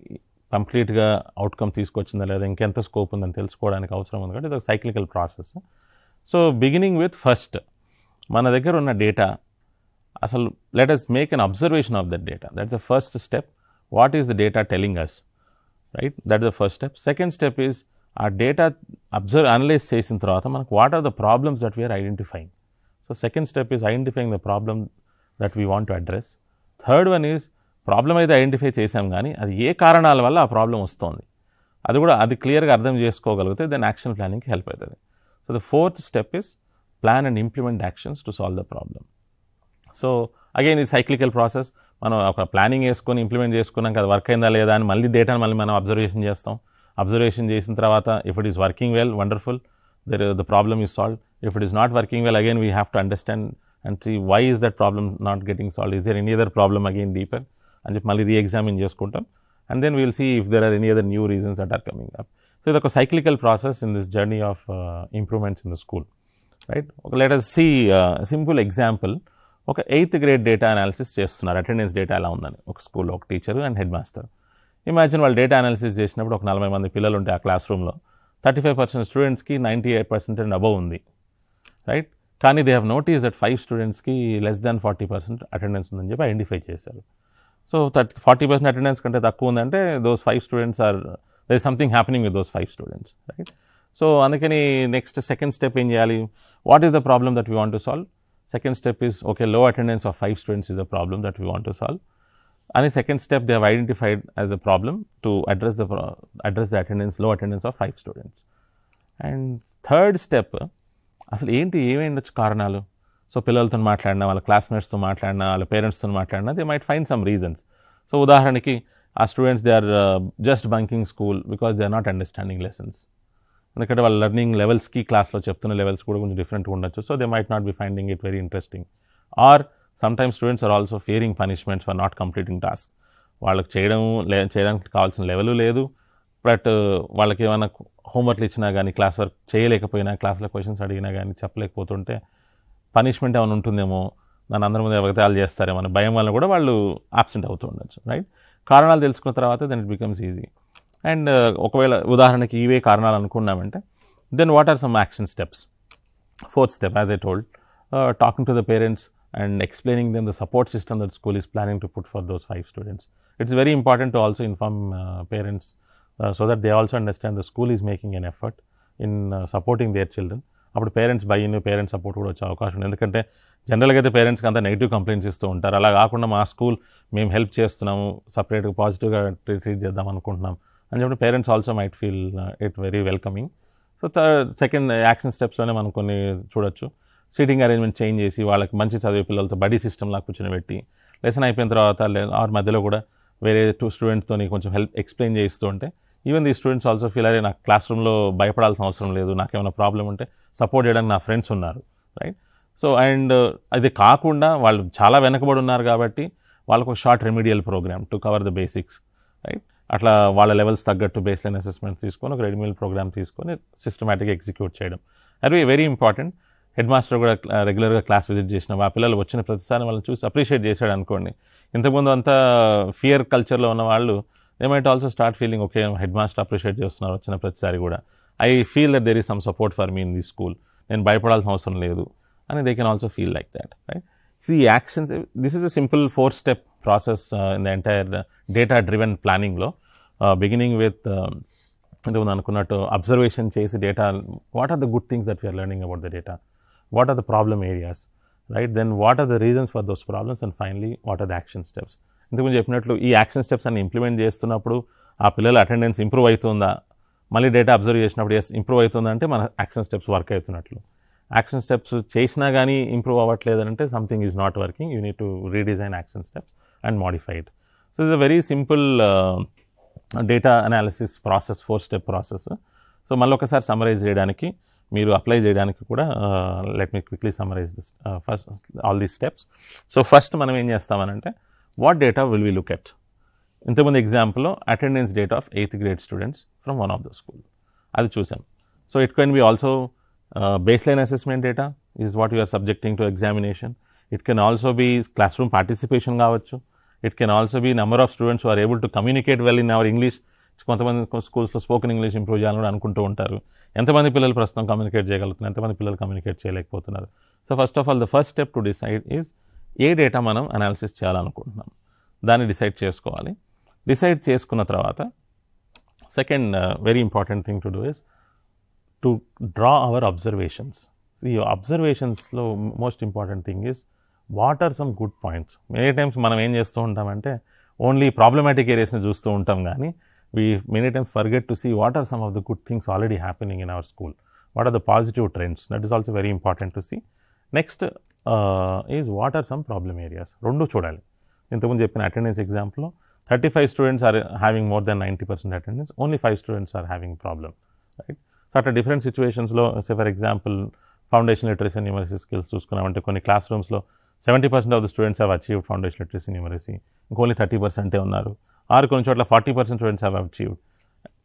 కంప్లీట్గా అవుట్కమ్ తీసుకొచ్చిందా లేదా ఇంకెంత స్కోప్ ఉందని తెలుసుకోవడానికి అవసరం ఉంది కాబట్టి ఇది ఒక cyclical process so beginning with first మన దగ్గర ఉన్న డేటా అసలు let us make an observation of that data that the first step what is the data telling us right that the first step second step is ఆ data observe analyse చేసిన తర్వాత మనకు what are the problems that we're identifying So, second step is identifying the problem that we want to address. Third one is problem అయితే identify చేసాం కానీ అది ఏ కారణాల వల్ల ఆ ప్రాబ్లం వస్తుంది అది కూడా అది క్లియర్గా అర్థం చేసుకోగలిగితే దెన్ యాక్షన్ ప్లానింగ్కి హెల్ప్ అవుతుంది so the fourth step is plan and implement actions to solve the problem so again ఇది సైక్లికల్ ప్రాసెస్ మనం ఒక ప్లానింగ్ వేసుకొని ఇంప్లిమెంట్ చేసుకున్నాక అది వర్క్ అయిందా లేదా అని మళ్ళీ డేటాను మళ్ళీ మనం అబ్జర్వేషన్ చేస్తాం అబ్జర్వేషన్ చేసిన తర్వాత if it is working well wonderful there the problem is solve If it is not working well, again we have to understand and see why is that problem not getting solved, is there any other problem again deeper అని చెప్పి మళ్ళీ reexamine చేసుకుంటాం and then will see if there are any other new reasons that are coming up so ఇది ఒక cyclical process in this journey of improvements in the school right ఒక letters see simple example ఒక eighth grade data analysis చేస్తున్నారు attendance data ఎలా ఉందని ఒక స్కూల్లో ఒక teacher and headmaster imagine వాళ్ళు డేటా అనాలిసిస్ చేసినప్పుడు ఒక నలభై మంది పిల్లలు ఉంటే ఆ క్లాస్ రూమ్లో థర్టీ ఫైవ్ పర్సెంట్ స్టూడెంట్స్కి ninety eight percent and above ఉంది right. Kani they have noticed that 5 students ki less than 40 percent attendance undan jepa identify chesaru. So, that 40 percent attendance kante takku undante those 5 students are there is something happening with those 5 students, right. So, anakani next second step in jali what is the problem that we want to solve? Second step is okay low attendance of 5 students is a problem that we want to solve. And the second step they have identified as a problem to address the address attendance low attendance of 5 students. And third step అసలు ఏంటి ఏమై ఉండొచ్చు కారణాలు so పిల్లలతో మాట్లాడినా వాళ్ళ క్లాస్మేట్స్తో మాట్లాడినా వాళ్ళ పేరెంట్స్తో మాట్లాడినా they might find some reasons so ఉదాహరణకి ఆ students they are just bunking school because they are not understanding lessons ఎందుకంటే వాళ్ళ లెర్నింగ్ లెవెల్స్కి క్లాస్లో చెప్తున్న లెవెల్స్ కూడా కొంచెం డిఫరెంట్గా ఉండొచ్చు so they might not be finding it very interesting or sometimes students are also fearing punishments for not completing task వాళ్ళకి చేయడం లే చేయడానికి కావాల్సిన లెవెలు లేదు బట్ uh, వాళ్ళకి ఏమైనా హోంవర్క్లు ఇచ్చినా కానీ క్లాస్ వర్క్ చేయలేకపోయినా క్లాస్లో క్వశ్చన్స్ అడిగినా కానీ చెప్పలేకపోతుంటే పనిష్మెంట్ ఏమైనా ఉంటుందేమో నన్ను అందరి ముందు వాళ్ళు చేస్తారేమో అని భయం వల్ల కూడా వాళ్ళు ఆబ్సెంట్ అవుతూ ఉండొచ్చు రైట్ కారణాలు తెలుసుకున్న తర్వాత then it becomes easy and ఒకవేళ ఉదాహరణకి ఇవే కారణాలు అనుకున్నామంటే then what are some action steps fourth step as I told talking to the parents and explaining then the support system that school is planning to put for those five students it's very important to also inform parents so that they also understand the school is making an effort in supporting their children అప్పుడు parents by in parents support కూడా వచ్చే అవకాశం ఉంది ఎందుకంటే జనరల్గా అయితే పేరెంట్స్కి అంతా నెగిటివ్ కంప్లైంట్స్ ఇస్తూ ఉంటారు అలా కాకుండా మా స్కూల్ మేము హెల్ప్ చేస్తున్నాము సపరేట్గా పాజిటివ్గా ట్రీట్ చేద్దాం అనుకుంటున్నాం అని చెప్పి parents also might feel it very welcoming so second action స్టెప్స్లోనే మనం కొన్ని చూడొచ్చు సీటింగ్ అరేంజ్మెంట్ చేంజ్ చేసి వాళ్ళకి మంచి చదివే పిల్లలతో బడీ సిస్టమ్ లాగా కూర్చొని పెట్టి లెసన్ అయిపోయిన తర్వాత ఆరు మధ్యలో కూడా వేరే టూ స్టూడెంట్తో కొంచెం హెల్ప్ ఎక్స్ప్లెయిన్ చేస్తూ ఉంటే even the students also feel అయ్యే నాకు క్లాస్ రూమ్లో భయపడాల్సిన అవసరం లేదు నాకేమైనా ప్రాబ్లం ఉంటే సపోర్ట్ చేయడానికి నా ఫ్రెండ్స్ ఉన్నారు రైట్ సో అండ్ అది కాకుండా వాళ్ళు చాలా వెనకబడి ఉన్నారు కాబట్టి వాళ్ళకు ఒక short remedial programme to cover the basics right అట్లా వాళ్ళ లెవెల్స్ తగ్గట్టు బేస్ లైన్ అసెస్మెంట్ తీసుకొని ఒక రెడీమేల్ ప్రోగ్రామ్ తీసుకొని సిస్టమేటిక్గా ఎగ్జిక్యూట్ చేయడం అది వెరీ ఇంపార్టెంట్ హెడ్ మాస్టర్ కూడా రెగ్యులర్గా క్లాస్ విజిట్ చేసిన ఆ పిల్లలు వచ్చిన ప్రతిసారి వాళ్ళని చూసి అప్రిషియేట్ చేశాడు అనుకోండి ఇంతకుముందు అంతా ఫియర్ కల్చర్లో ఉన్న వాళ్ళు they might also start feeling, okay, headmaster appreciate చేస్తున్నారు వచ్చిన ప్రతిసారి కూడా I feel that there is some support for me in the school నేను భయపడాల్సిన అవసరం లేదు అని they can also feel like that right see actions this is a simple four step process in the entire data driven ప్లానింగ్లో beginning with అంటే మనం అనుకున్నట్టు observation చేసి data what are the good things that we're learning about the data what are the problem areas right then what are the reasons for those problems and finally what are the action steps ఇంతకుముందు చెప్పినట్లు ఈ action steps అన్ని implement చేస్తున్నప్పుడు ఆ పిల్లల attendance improve అవుతుందా మళ్ళీ data observe చేసినప్పుడు ఎస్ ఇంప్రూవ్ అవుతుందా అంటే మన యాక్షన్ స్టెప్స్ వర్క్ అవుతున్నట్లు యాక్షన్ స్టెప్స్ చేసినా కానీ ఇంప్రూవ్ అవ్వట్లేదంటే something is not working you need to redesign action steps and modified so it's a very simple data analysis process four step process so మళ్ళీ ఒకసారి summarise చేయడానికి మీరు apply చేయడానికి కూడా let me quickly summarise this first all these steps so first మనం ఏం చేస్తామనంటే what data will we look at? In the example, attendance data of 8th grade students from one of the school. I will choose them. So, it can be also uh, baseline assessment data is what you are subjecting to examination. It can also be classroom participation. It can also be number of students who are able to communicate well in our English. of Schools for spoken English improve. communicate in communicate So, first of all, the first step to decide is ఏ data మనం analysis చేయాలనుకుంటున్నాం దాన్ని decide చేసుకోవాలి decide చేసుకున్న తర్వాత second very important thing to do is to draw our observations ఈ అబ్జర్వేషన్స్లో most important thing is what are some good points many times మనం ఏం చేస్తూ ఉంటామంటే ఓన్లీ ప్రాబ్లమాటిక్ ఏరియాస్ని చూస్తూ ఉంటాం కానీ we many times forget to see what are some of the good things already happening in our school what are the positive trends that is also very important to see next is what are some problem areas రెండు చూడాలి ఇంతకుముందు చెప్పిన attendance ఎగ్జాంపుల్లో thirty five students are having more than ninety percent attendance only five students are having problem right so అట్లా different సిచ్యువేషన్స్లో say for example foundation literacy numeracy skills చూసుకున్నామంటే కొన్ని class రూమ్స్లో seventy percent of the students have achieve foundation literacy numeracy ఇంకా only thirty పర్సెంటే ఉన్నారు ఆరు కొన్ని చోట్ల forty percent students have achieved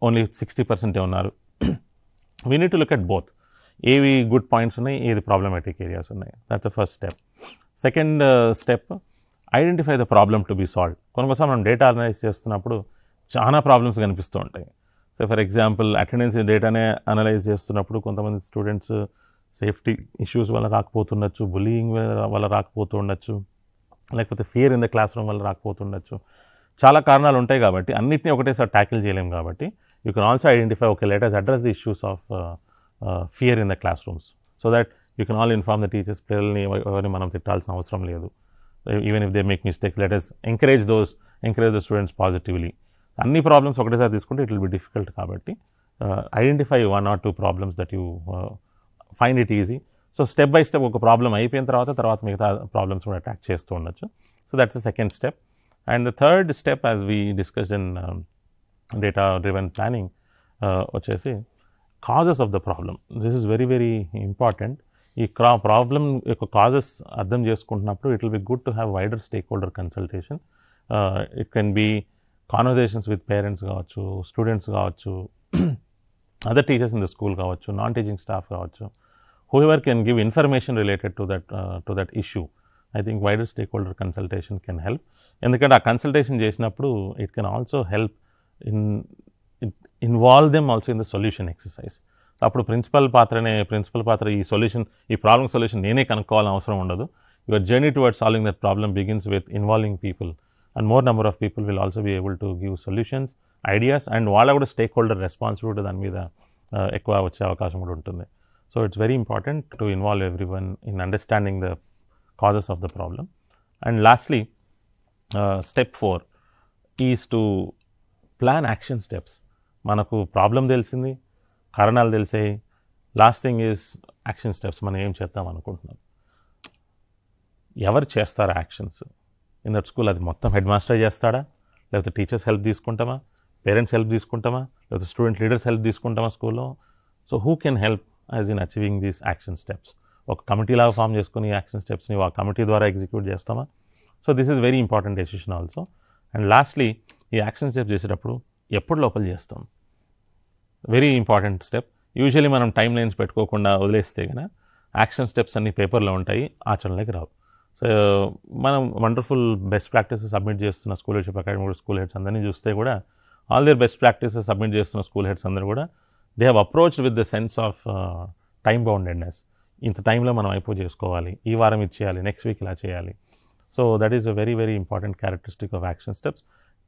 only sixty పర్సెంటే ఉన్నారు we need to look at both ఏవి గుడ్ పాయింట్స్ ఉన్నాయి ఏది ప్రాబ్లమాటిక్ ఏరియాస్ ఉన్నాయి that's the first step second step identify the problem to be solve కొనుకోసం మనం డేటా అనలైజ్ చేస్తున్నప్పుడు చాలా ప్రాబ్లమ్స్ కనిపిస్తూ ఉంటాయి సో ఫర్ ఎగ్జాంపుల్ అటెండెన్స్ డేటానే అనలైజ్ చేస్తున్నప్పుడు కొంతమంది స్టూడెంట్స్ సేఫ్టీ ఇష్యూస్ వల్ల రాకపోతుండొచ్చు బులీయింగ్ వల్ల రాకపోతూ ఉండొచ్చు లేకపోతే fear in the class room వల్ల రాకపోతుండొచ్చు చాలా కారణాలు ఉంటాయి కాబట్టి అన్నింటినీ ఒకటేసారి ట్యాకిల్ చేయలేము కాబట్టి you can also identify okay letters address the issues of Uh, fear in the classrooms so that you can all inform the teachers one of the tall from even if they make mistakes let us encourage those encourage the students positively any problems This it will be difficult to uh, identify one or two problems that you uh, find it easy so step by step oka problem ayipoyin tarvata tarvata migatha problems kuda attack chestu undachu so that's the second step and the third step as we discussed in um, data driven planning which uh, is causes of the problem. This is very, very important. ఈ క్రా problem యొక్క causes అర్థం చేసుకుంటున్నప్పుడు it will be good to have wider stake holder consultation it can be conversations with parents కావచ్చు students కావచ్చు other teachers in the school కావచ్చు non teaching staff కావచ్చు whoever can give information related to that to that issue I think wider stake holder consultation can help ఎందుకంటే ఆ consultation చేసినప్పుడు it can also help in involve them also in the solution exercise అప్పుడు principal పాత్రనే principal పాత్ర ఈ solution ఈ problem solution నేనే కనుక్కోవాలని అవసరం ఉండదు your journey toward solving that problem begins with involving people and more number of people will also be able to give solutions ideas and వాళ్ళ కూడా స్టేక్ హోల్డర్ రెస్పాన్సిబిలిటీ దాని మీద ఎక్కువ వచ్చే అవకాశం కూడా ఉంటుంది so it's very important to involve everyone in understanding the causes of the problem and lastly step four is to plan action steps మనకు ప్రాబ్లం తెలిసింది కారణాలు తెలిసాయి last thing is action steps మనం ఏం చేద్దాం అనుకుంటున్నాం ఎవరు చేస్తారు యాక్షన్స్ ఇన్ దట్ స్కూల్ అది మొత్తం హెడ్ మాస్టర్ చేస్తాడా లేకపోతే టీచర్స్ హెల్ప్ తీసుకుంటామా పేరెంట్స్ హెల్ప్ తీసుకుంటామా లేకపోతే స్టూడెంట్ లీడర్స్ హెల్ప్ తీసుకుంటామా స్కూల్లో so who can help us in achieving these action steps ఒక కమిటీ లాగా ఫామ్ చేసుకుని యాక్షన్ స్టెప్స్ని ఆ కమిటీ ద్వారా ఎగ్జిక్యూట్ చేస్తామా so this is very important decision also and lastly ఈ యాక్షన్ స్టెప్ చేసేటప్పుడు ఎప్పుడు లోపల చేస్తాం వెరీ ఇంపార్టెంట్ స్టెప్ యూజువలీ మనం టైం లైన్స్ పెట్టుకోకుండా వదిలేస్తే కనుక యాక్షన్ స్టెప్స్ అన్ని పేపర్లో ఉంటాయి ఆచరణలోకి రావు సో మనం వండర్ఫుల్ బెస్ట్ ప్రాక్టీసెస్ సబ్మిట్ చేస్తున్న school headship academy school heads అందరినీ చూస్తే కూడా all their best practices submit చేస్తున్న స్కూల్ హెడ్స్ అందరూ కూడా they have approach with the sense of time boundedness ఇంత టైంలో మనం అయిపో చేసుకోవాలి ఈ వారం ఇది చేయాలి నెక్స్ట్ వీక్ ఇలా చేయాలి so that is a very very important characteristic of action steps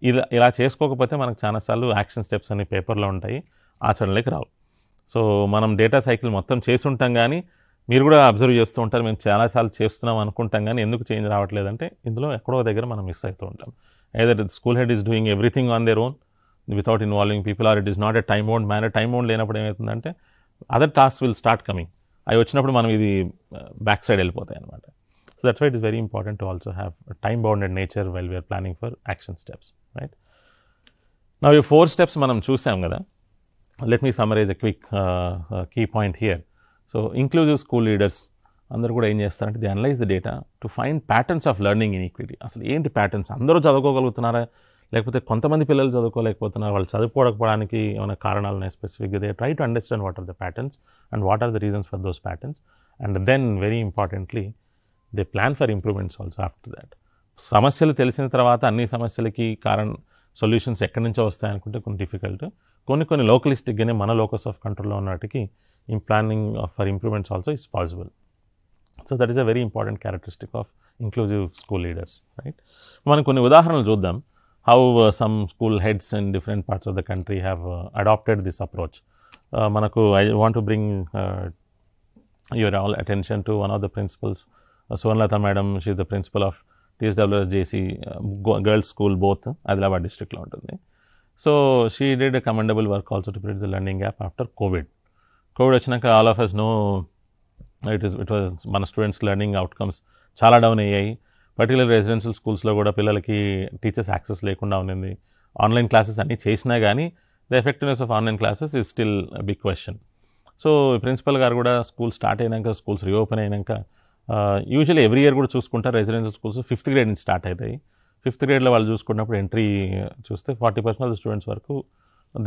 ఇలా ఇలా చేసుకోకపోతే మనకు చాలాసార్లు యాక్షన్ స్టెప్స్ అన్ని పేపర్లో ఉంటాయి ఆచరణలోకి రావు సో మనం డేటా సైకిల్ మొత్తం చేసి ఉంటాం కానీ మీరు కూడా అబ్జర్వ్ చేస్తూ ఉంటారు మేము చాలాసార్లు చేస్తున్నాం అనుకుంటాం కానీ ఎందుకు చేంజ్ రావట్లేదంటే ఇందులో ఎక్కడో దగ్గర మనం మిస్ అవుతూ ఉంటాం either school head is doing everything on their own without involving people or it is not a time own man time own లేనప్పుడు ఏమవుతుందంటే other task will start coming అవి వచ్చినప్పుడు మనం ఇది బ్యాక్ uh, సైడ్ వెళ్ళిపోతాయి అనమాట So that's why it is very important to also have a time bounded nature while we are planning for action steps, right? Now, your four steps manam choose let me summarize a quick uh, uh, key point here. So, inclusive school leaders under they analyze the data to find patterns of learning inequity. Asli the patterns andaro chadukogalutunnara lekapothe kontha mandi pillalu chadukolekapothunnaru vallu chadukopadaniki emana karanalu na specific they try to understand what are the patterns and what are the reasons for those patterns and then very importantly they plan for improvements also after that సమస్యలు తెలిసిన తర్వాత అన్ని సమస్యలకి కారణం solutions ఎక్కడి నుంచో వస్తాయనుకుంటే కొన్ని difficult కొన్ని కొన్ని లోకలిస్టిక్గానే మన లోకస్ ఆఫ్ కంట్రోల్లో ఉన్నటికి in planning for improvements also is possible so that is a very important characteristic of inclusive school leaders right మనం కొన్ని ఉదాహరణలు చూద్దాం how some school heads and different parts of the country have adapted this approach మనకు I want to bring your all attention to one of the principals Suvarnalatha madam she's the principal of JC girls school Boath Adilabad డిస్ట్రిక్ట్లో ఉంటుంది so she did commendable work also to bridge the learning gap after Covid Covid వచ్చినాక all of us know it is it was మన students learning outcomes చాలా down అయ్యాయి particular residential స్కూల్స్లో కూడా పిల్లలకి teachers access లేకుండా ఉండింది ఆన్లైన్ క్లాసెస్ అన్నీ చేసినా కానీ the effectiveness of online classes is still big question so principal గారు కూడా స్కూల్ స్టార్ట్ అయినాక స్కూల్స్ రీఓపెన్ అయినాక యూజువల్లీ ఎవ్రీ ఇయర్ కూడా చూసుకుంటారు రెసిడెన్షియల్ స్కూల్స్ ఫిఫ్త్ గ్రేడ్ నుంచి స్టార్ట్ అవుతాయి ఫిఫ్త్ గ్రేడ్లో వాళ్ళు చూసుకున్నప్పుడు ఎంట్రీ చూస్తే ఫార్టీ పర్సెంట్ ఆఫ్ స్టూడెంట్స్ వరకు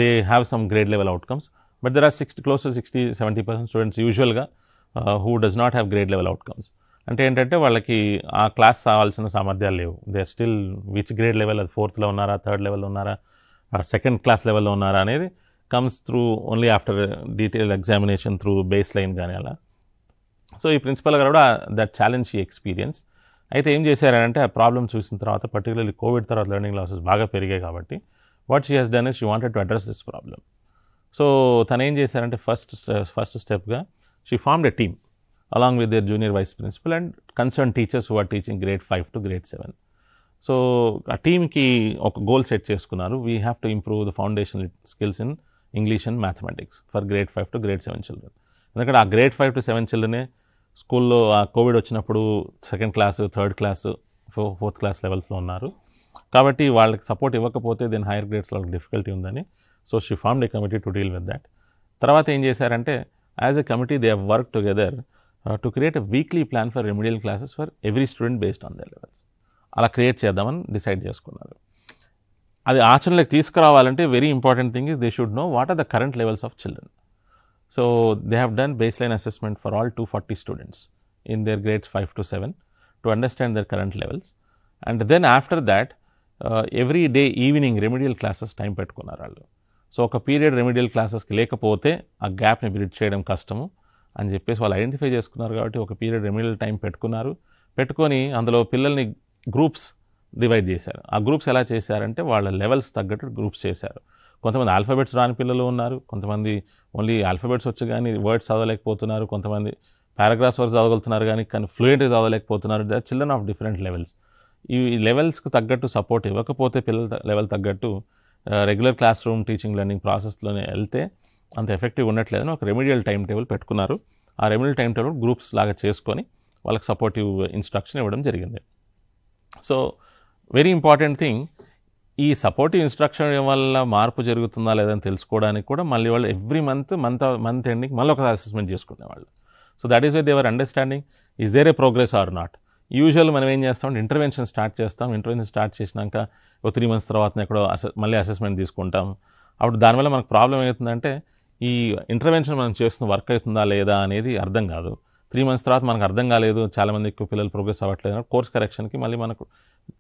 they have some grade level outcomes but there are sixty close to sixty seventy percent students యూజువల్గా who does not have grade level outcomes అంటే ఏంటంటే వాళ్ళకి ఆ క్లాస్ కావాల్సిన సామర్థ్యాలు లేవు they are still which grade level అది ఫోర్త్లో ఉన్నారా థర్డ్ లెవెల్లో ఉన్నారా సెకండ్ క్లాస్ లెవెల్లో ఉన్నారా అనేది comes through only after detail examination through baseline కానీ అలా సో ఈ ప్రిన్సిపల్ గారు కూడా దట్ ఛాలెంజ్ ఈ ఎక్స్పీరియన్స్ అయితే ఏం చేశారంటే ఆ ప్రాబ్లమ్ చూసిన తర్వాత పర్టికులర్లీ కోవిడ్ తర్వాత లెర్నింగ్ లాసెస్ బాగా పెరిగాయి కాబట్టి what she has done is she wanted to address this problem so తను ఏం చేశారంటే ఫస్ట్ ఫస్ట్ స్టెప్గా she formed a team along with their junior vice principal and concern teachers were teaching grade five to grade seven so ఆ టీమ్కి ఒక goal set చేసుకున్నారు we have to improve the foundation skills in English and mathematics for grade five to grade seven children ఎందుకంటే ఆ grade five to seven చిల్డ్రనే స్కూల్లో ఆ Covid వచ్చినప్పుడు second class third class fourth class లెవెల్స్లో ఉన్నారు కాబట్టి వాళ్ళకి సపోర్ట్ ఇవ్వకపోతే దీని హైయర్ గ్రేడ్స్ వాళ్ళకి డిఫికల్టీ ఉందని so she formed the committee to deal with that తర్వాత ఏం చేశారంటే as a committee they have work together to create a weekly plan for remedial classes for every student based on their levels అలా create చేద్దామని decide చేసుకున్నారు అది ఆచరణలోకి తీసుకురావాలంటే very important thing is they should know what are the current levels of children So, they have done baseline assessment for all 240 students in their grades 5 to 7 to understand their current levels and then after that uh, every day evening remedial classes time పెట్టుకున్నారు వాళ్ళు so ఒక period remedial క్లాసెస్కి లేకపోతే ఆ గ్యాప్ని bridge చేయడం కష్టము అని చెప్పేసి వాళ్ళు ఐడెంటిఫై చేసుకున్నారు కాబట్టి ఒక పీరియడ్ రెమెడియల్ టైం పెట్టుకున్నారు పెట్టుకొని అందులో పిల్లల్ని గ్రూప్స్ డివైడ్ చేశారు ఆ గ్రూప్స్ ఎలా చేశారంటే వాళ్ళ లెవెల్స్ తగ్గట్టు గ్రూప్స్ చేశారు కొంతమంది ఆల్ఫాబెట్స్ రాని పిల్లలు ఉన్నారు కొంతమంది ఓన్లీ ఆల్ఫాబెట్స్ వచ్చి కానీ వర్డ్స్ చదవలేకపోతున్నారు కొంతమంది పారాగ్రాఫ్స్ వరకు చదవగలుగుతున్నారు కానీ కానీ ఫ్లూయెంట్గా చదవలేకపోతున్నారు the children of different levels ఈ లెవెల్స్కి తగ్గట్టు సపోర్ట్ ఇవ్వకపోతే పిల్లల లెవెల్ తగ్గట్టు regular class room teaching learning ప్రాసెస్లోనే వెళ్తే అంత ఎఫెక్టివ్ ఉండట్లేదని ఒక రెమిడియల్ టైం టేబుల్ పెట్టుకున్నారు ఆ రెమిడియల్ టైం టేబుల్ గ్రూప్స్ లాగా చేసుకొని వాళ్ళకి సపోర్టివ్ ఇన్స్ట్రక్షన్ ఇవ్వడం జరిగింది సో వెరీ ఇంపార్టెంట్ థింగ్ ఈ సపోర్టివ్ ఇన్స్ట్రక్షన్ వల్ల మార్పు జరుగుతుందా లేదని తెలుసుకోవడానికి కూడా మళ్ళీ వాళ్ళు every month month month ending మళ్ళీ ఒక అసెస్మెంట్ చేసుకునేవాళ్ళు so that is why they were understanding is there a progress or not usual మనం ఏం చేస్తాం ఇంటర్వెన్షన్ స్టార్ట్ చేస్తాం ఇంటర్వెన్షన్ స్టార్ట్ చేసినాక ఒక త్రీ మంత్స్ తర్వాత ఎక్కడో అసె మళ్ళీ అసెస్మెంట్ తీసుకుంటాం అప్పుడు దానివల్ల మనకు ప్రాబ్లం ఏమవుతుందంటే ఈ ఇంటర్వెన్షన్ మనం చేస్తున్న వర్క్ అవుతుందా లేదా అనేది అర్థం కాదు త్రీ మంత్స్ తర్వాత మనకు అర్థం కాలేదు చాలామంది ఎక్కువ పిల్లలు ప్రోగ్రెస్ అవ్వట్లేదు కోర్స్ కరెక్షన్కి మళ్ళీ మనకు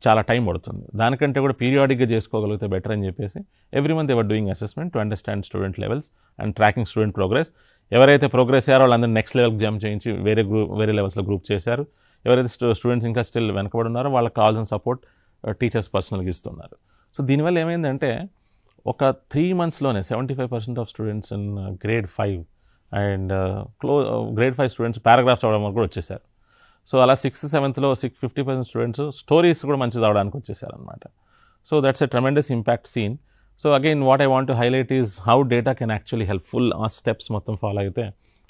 చాలా టైం పడుతుంది దానికంటే కూడా పీరియాడిక్గా చేసుకోగలిగితే బెటర్ అని చెప్పేసి every month ever doing assessment to understand student levels and tracking student progress ఎవరైతే ప్రోగ్రెస్ అయ్యారో వాళ్ళందరూ నెక్స్ట్ లెవెల్కి జంప్ చేయించి వేరే గ్రూప్ వేరే లెవెల్స్లో గ్రూప్ చేశారు ఎవరైతే స్టూడెంట్స్ ఇంకా స్టిల్ వెనకబడి ఉన్నారో వాళ్ళకి కావాల్సిన సపోర్ట్ టీచర్స్ పర్సనల్గా ఇస్తున్నారు సో దీనివల్ల ఏమైందంటే ఒక త్రీ మంత్స్లోనే seventy five percent of students in grade five and close grade five students paragraphs అవ్వడం వరకు వచ్చేసారు సో అలా సిక్స్త్ సెవెంత్లో six fifty percent students stories కూడా మంచి రావడానికి వచ్చేసారనమాట so that's a tremendous impact seen so again what I want to highlight is how data can actually helpful ఆ స్టెప్స్ మొత్తం ఫాలో అయితే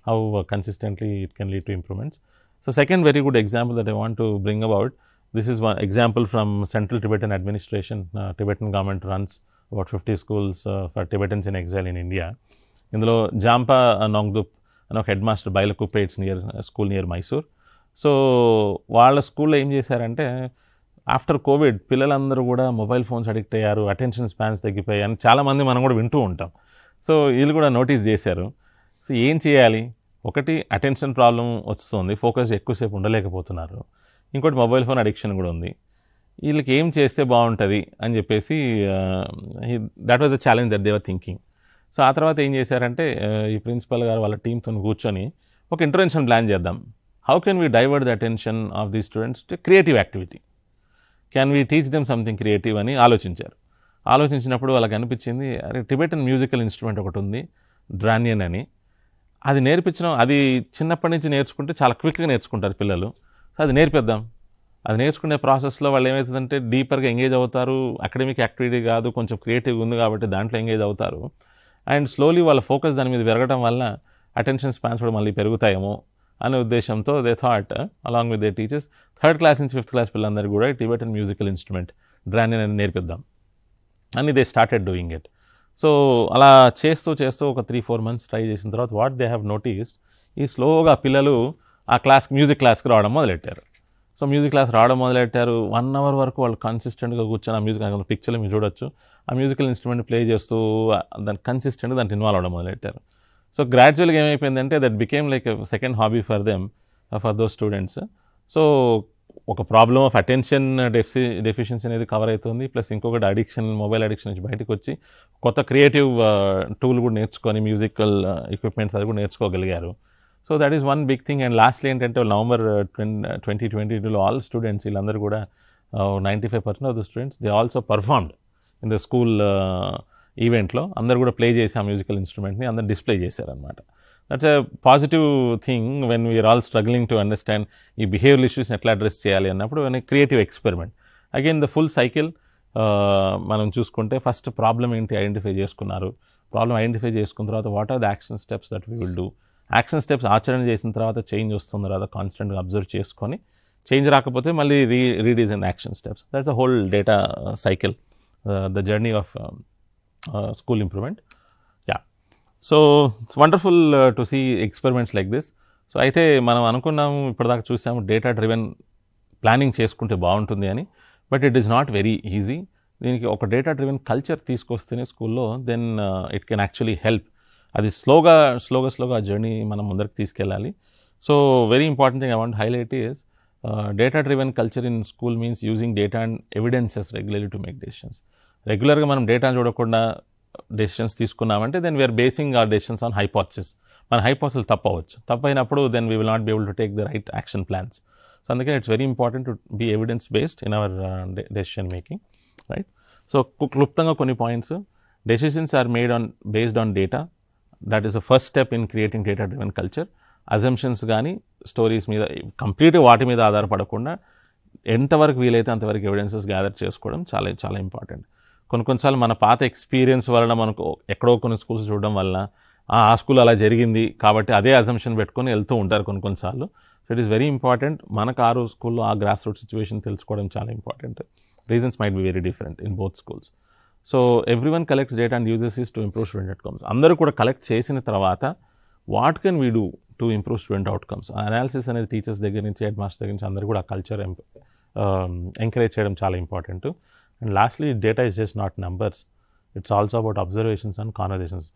how consistently it can lead to improvements so second very good example that I want to bring about this is one example from central Tibetan administration Tibetan government runs about fifty schools for Tibetans in exile in India ఇందులో Jampa Nongdup అని ఒక head master Bylakuppe's near school near Mysore so వాళ్ళ స్కూల్లో ఏం చేశారంటే after Covid పిల్లలందరూ కూడా mobile phones addict అయ్యారు అటెన్షన్ స్పాన్స్ తగ్గిపోయాయి అని చాలామంది మనం కూడా వింటూ ఉంటాం సో వీళ్ళు కూడా నోటీస్ చేశారు సో ఏం చేయాలి ఒకటి అటెన్షన్ ప్రాబ్లం వస్తుంది ఫోకస్ ఎక్కువసేపు ఉండలేకపోతున్నారు ఇంకోటి మొబైల్ ఫోన్ అడిక్షన్ కూడా ఉంది వీళ్ళకి ఏం చేస్తే బాగుంటుంది అని చెప్పేసి that was the challenge that they were thinking so ఆ తర్వాత ఏం చేశారంటే ఈ ప్రిన్సిపల్ గారు వాళ్ళ టీంతో కూర్చొని ఒక ఇంటర్వెన్షన్ ప్లాన్ చేద్దాం how can we divert the attention of the students to creative activity? Can we teach them something creative అని ఆలోచించారు ఆలోచించినప్పుడు వాళ్ళకి అనిపించింది అరే టిబెటన్ మ్యూజికల్ ఇన్స్ట్రుమెంట్ ఒకటి ఉంది డ్రానియన్ అని అది నేర్పించడం అది చిన్నప్పటి నుంచి నేర్చుకుంటే చాలా క్విక్గా నేర్చుకుంటారు పిల్లలు సో అది నేర్పిద్దాం అది నేర్చుకునే ప్రాసెస్లో వాళ్ళు ఏమవుతుందంటే డీపర్గా ఎంగేజ్ అవుతారు అకాడమిక్ యాక్టివిటీ కాదు కొంచెం క్రియేటివ్ ఉంది కాబట్టి దాంట్లో ఎంగేజ్ అవుతారు అండ్ స్లోలీ వాళ్ళ ఫోకస్ దాని మీద పెరగడం వల్ల అటెన్షన్ స్పాన్స్ కూడా మళ్ళీ పెరుగుతాయేమో అనే ఉద్దేశంతో they thought along with the teachers third class నుంచి ఫిఫ్త్ క్లాస్ పిల్లలందరూ కూడా టిబెటన్ మ్యూజికల్ ఇన్స్ట్రుమెంట్ డ్రాన్ని అని నేర్పిద్దాం అని they started doing it so అలా చేస్తూ చేస్తూ ఒక త్రీ ఫోర్ మంత్స్ ట్రై చేసిన తర్వాత వాట్ దే హ్యావ్ నోటీస్ ఈ స్లోగా పిల్లలు ఆ క్లాస్ మ్యూజిక్ క్లాస్కి రావడం మొదలెట్టారు సో మ్యూజిక్ క్లాస్ రావడం మొదలెట్టారు వన్ అవర్ వరకు వాళ్ళు కన్సిస్టెంట్గా కూర్చొని ఆ మ్యూజిక్ పిక్చర్లు మీరు చూడొచ్చు ఆ మ్యూజికల్ ఇన్స్ట్రుమెంట్ ప్లే చేస్తూ దాన్ని కన్సిస్టెంట్గా దానికి ఇన్వాల్వ్ అవ్వడం మొదలెట్టారు సో గ్రాడ్యువల్గా ఏమైపోయిందంటే that became like second hobby for them for those students so ఒక problem of attention defi deficiency అనేది కవర్ అవుతుంది ప్లస్ ఇంకొకటి అడిక్షన్ మొబైల్ అడిక్షన్ నుంచి బయటకు వచ్చి కొత్త క్రియేటివ్ టూల్ uh, కూడా నేర్చుకొని మ్యూజికల్ ఎక్విప్మెంట్స్ uh, అది కూడా నేర్చుకోగలిగారు so that is one big thing and lastly ఏంటంటే నవంబర్ ట్వంటీ ట్వంటీ టూలో ఆల్ స్టూడెంట్స్ వీళ్ళందరూ కూడా ninety five percent of the students they also performed in the school ఈవెంట్లో అందరు కూడా ప్లే చేసి ఆ మ్యూజికల్ ఇన్స్ట్రుమెంట్ని అందరు డిస్ప్లే చేశారనమాట that's a positive thing when we are all struggling to understand ఈ బిహేవియల్ ఇష్యూస్ని ఎట్లా అడ్రస్ చేయాలి అన్నప్పుడు creative experiment again the full cycle మనం చూసుకుంటే ఫస్ట్ ప్రాబ్లం ఏంటి ఐడెంటిఫై చేసుకున్నారు ప్రాబ్లం ఐడెంటిఫై చేసుకున్న తర్వాత what are the action steps that we will do action steps ఆచరణ చేసిన తర్వాత చేంజ్ వస్తున్న తర్వాత కాన్స్టెంట్గా అబ్జర్వ్ చేసుకొని చేంజ్ రాకపోతే మళ్ళీ re redesign action steps that's the whole data cycle the journey of school improvement. Yeah. So, it is wonderful uh, to see experiments like this. So అయితే మనం అనుకున్నాము ఇప్పటిదాకా చూసాము డేటా డ్రివెన్ ప్లానింగ్ చేసుకుంటే బాగుంటుంది అని but it is not very easy దీనికి ఒక డేటా డ్రివెన్ కల్చర్ తీసుకొస్తేనే స్కూల్లో then it can actually help అది స్లోగా స్లోగా స్లోగా ఆ జర్నీ మనం ముందరికి తీసుకెళ్ళాలి so very important thing I want highlight is data driven culture in school means using data and evidences regularly to make decisions రెగ్యులర్గా మనం డేటాను చూడకుండా డెసిషన్స్ తీసుకున్నామంటే then we are basing our decisions on hypothesis మన హైపాథసిల్ తప్పవచ్చు తప్పైనప్పుడు then we will not be able to take the right action plans so అందుకే it's very important to be evidence based in our decision making right so క్లుప్తంగా కొన్ని points decisions are made on based on data that is the first step in creating data driven culture assumptions కానీ stories మీద complete వాటి మీద ఆధారపడకుండా ఎంతవరకు వీలైతే అంతవరకు ఎవిడెన్సెస్ గ్యాదర్ చేసుకోవడం చాలా చాలా ఇంపార్టెంట్ కొన్ని కొన్నిసార్లు మన పాత ఎక్స్పీరియన్స్ వలన మనకు ఎక్కడో కొన్ని స్కూల్స్ చూడడం వలన ఆ స్కూల్ అలా జరిగింది కాబట్టి అదే అజంప్షన్ పెట్టుకొని వెళ్తూ ఉంటారు కొన్ని కొన్నిసార్లు so it is very important మనకు ఆరు స్కూల్లో ఆ గ్రాస్ రూట్ సిచ్యువేషన్ తెలుసుకోవడం చాలా important reasons might be very different in both schools so every one collects data and uses is to improve student outcomes అందరూ కూడా కలెక్ట్ చేసిన తర్వాత what can we do to improve student outcomes analysis అనేది teachers దగ్గర నుంచి head master దగ్గర నుంచి అందరూ కూడా ఆ కల్చర్ ఎంకరేజ్ um, చేయడం చాలా important and lastly data is just not numbers. It's also about observations and conversations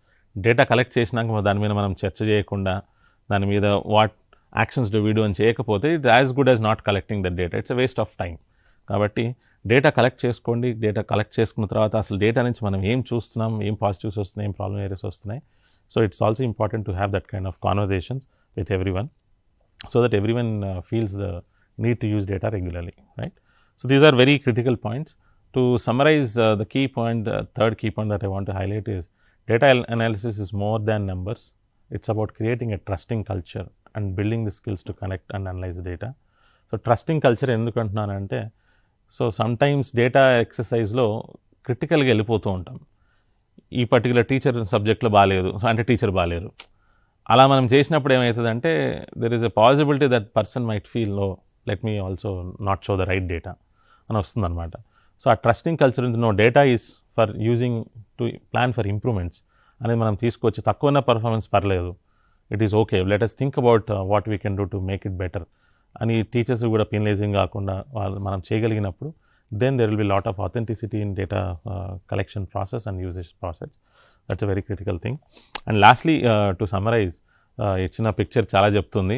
data collect చేసినాక దాని మీద మనం చర్చ చేయకుండా దాని మీద వాట్ యాక్షన్స్ డూ వీ అని చేయకపోతే it as good as not collecting the data it's a waste of time కాబట్టి డేటా కలెక్ట్ చేసుకోండి డేటా కలెక్ట్ చేసుకున్న తర్వాత అసలు డేటా నుంచి మనం ఏం చూస్తున్నాం ఏం పాజిటివ్స్ వస్తున్నాయి ఏం ప్రాబ్లమ్ ఏరియాస్ వస్తున్నాయి so it's also important to have that kind of conversations with every one so that every one feels the need to use data regularly right so these are very critical points to summarize uh, the key point, uh, third key point that I want to highlight is data al analysis is more than numbers. It is about creating a trusting culture and building the skills to connect and analyze data. So trusting culture ఎందుకు అంటున్నానంటే so sometimes data ఎక్సర్సైజ్లో క్రిటికల్గా వెళ్ళిపోతూ ఉంటాం ఈ particular teacher సబ్జెక్ట్లో బాగాలేదు అంటే టీచర్ బాగాలేరు అలా మనం చేసినప్పుడు ఏమవుతుందంటే there is a possibility that person might feel low let me also not show the right data అని వస్తుందన్నమాట సో ఆ trusting culture no data is for using to plan for improvements అనేది మనం తీసుకొచ్చి ఉన్న పర్ఫార్మెన్స్ పర్లేదు it is okay let us think about what we can do to make it better అని teachers కూడా పిన్లేజింగ్ కాకుండా వాళ్ళు మనం చేయగలిగినప్పుడు then there will be lot of authenticity in data collection process and usage process that's a very critical thing and lastly to summarise ఇచ్చిన picture చాలా చెప్తుంది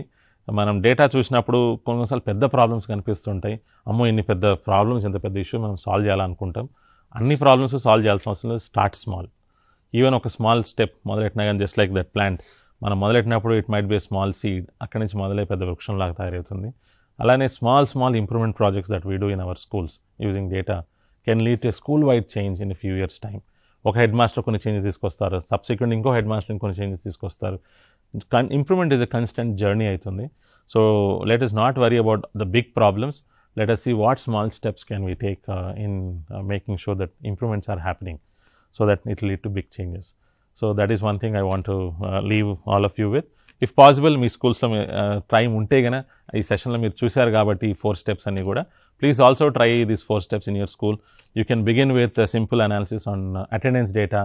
మనం డేటా చూసినప్పుడు కొన్నిసార్లు పెద్ద ప్రాబ్లమ్స్ కనిపిస్తుంటాయి అమ్మో ఇన్ని పెద్ద ప్రాబ్లమ్స్ ఇంత పెద్ద ఇష్యూ మనం సాల్వ్ చేయాలనుకుంటాం అన్ని ప్రాబ్లమ్స్ సాల్వ్ చేయాల్సిన అవసరం లేదు స్టార్ట్ స్మాల్ ఈవెన్ ఒక స్మాల్ స్టెప్ మొదలెట్టినా కానీ జస్ట్ లైక్ దట్ ప్లాంట్ మనం మొదలెట్టినప్పుడు it might be small seed అక్కడి నుంచి మొదలై పెద్ద వృక్షంలాగా తయారవుతుంది అలానే small small improvement projects that we do in our schools using data can lead to school wide change in few years time ఒక హెడ్ మాస్టర్ కొన్ని చేంజెస్ తీసుకొస్తారు సబ్సిక్వెంట్ ఇంకో హెడ్ మాస్టర్ కొన్ని చేంజెస్ తీసుకొస్తారు improvement is a constant journey aitundi so let us not worry about the big problems let us see what small steps can we take uh, in uh, making sure that improvements are happening so that it will lead to big changes so that is one thing i want to uh, leave all of you with if possible me schools lo try unte gana ee session lo meer chusaru kabatti four steps anni kuda please also try these four steps in your school you can begin with a simple analysis on attendance data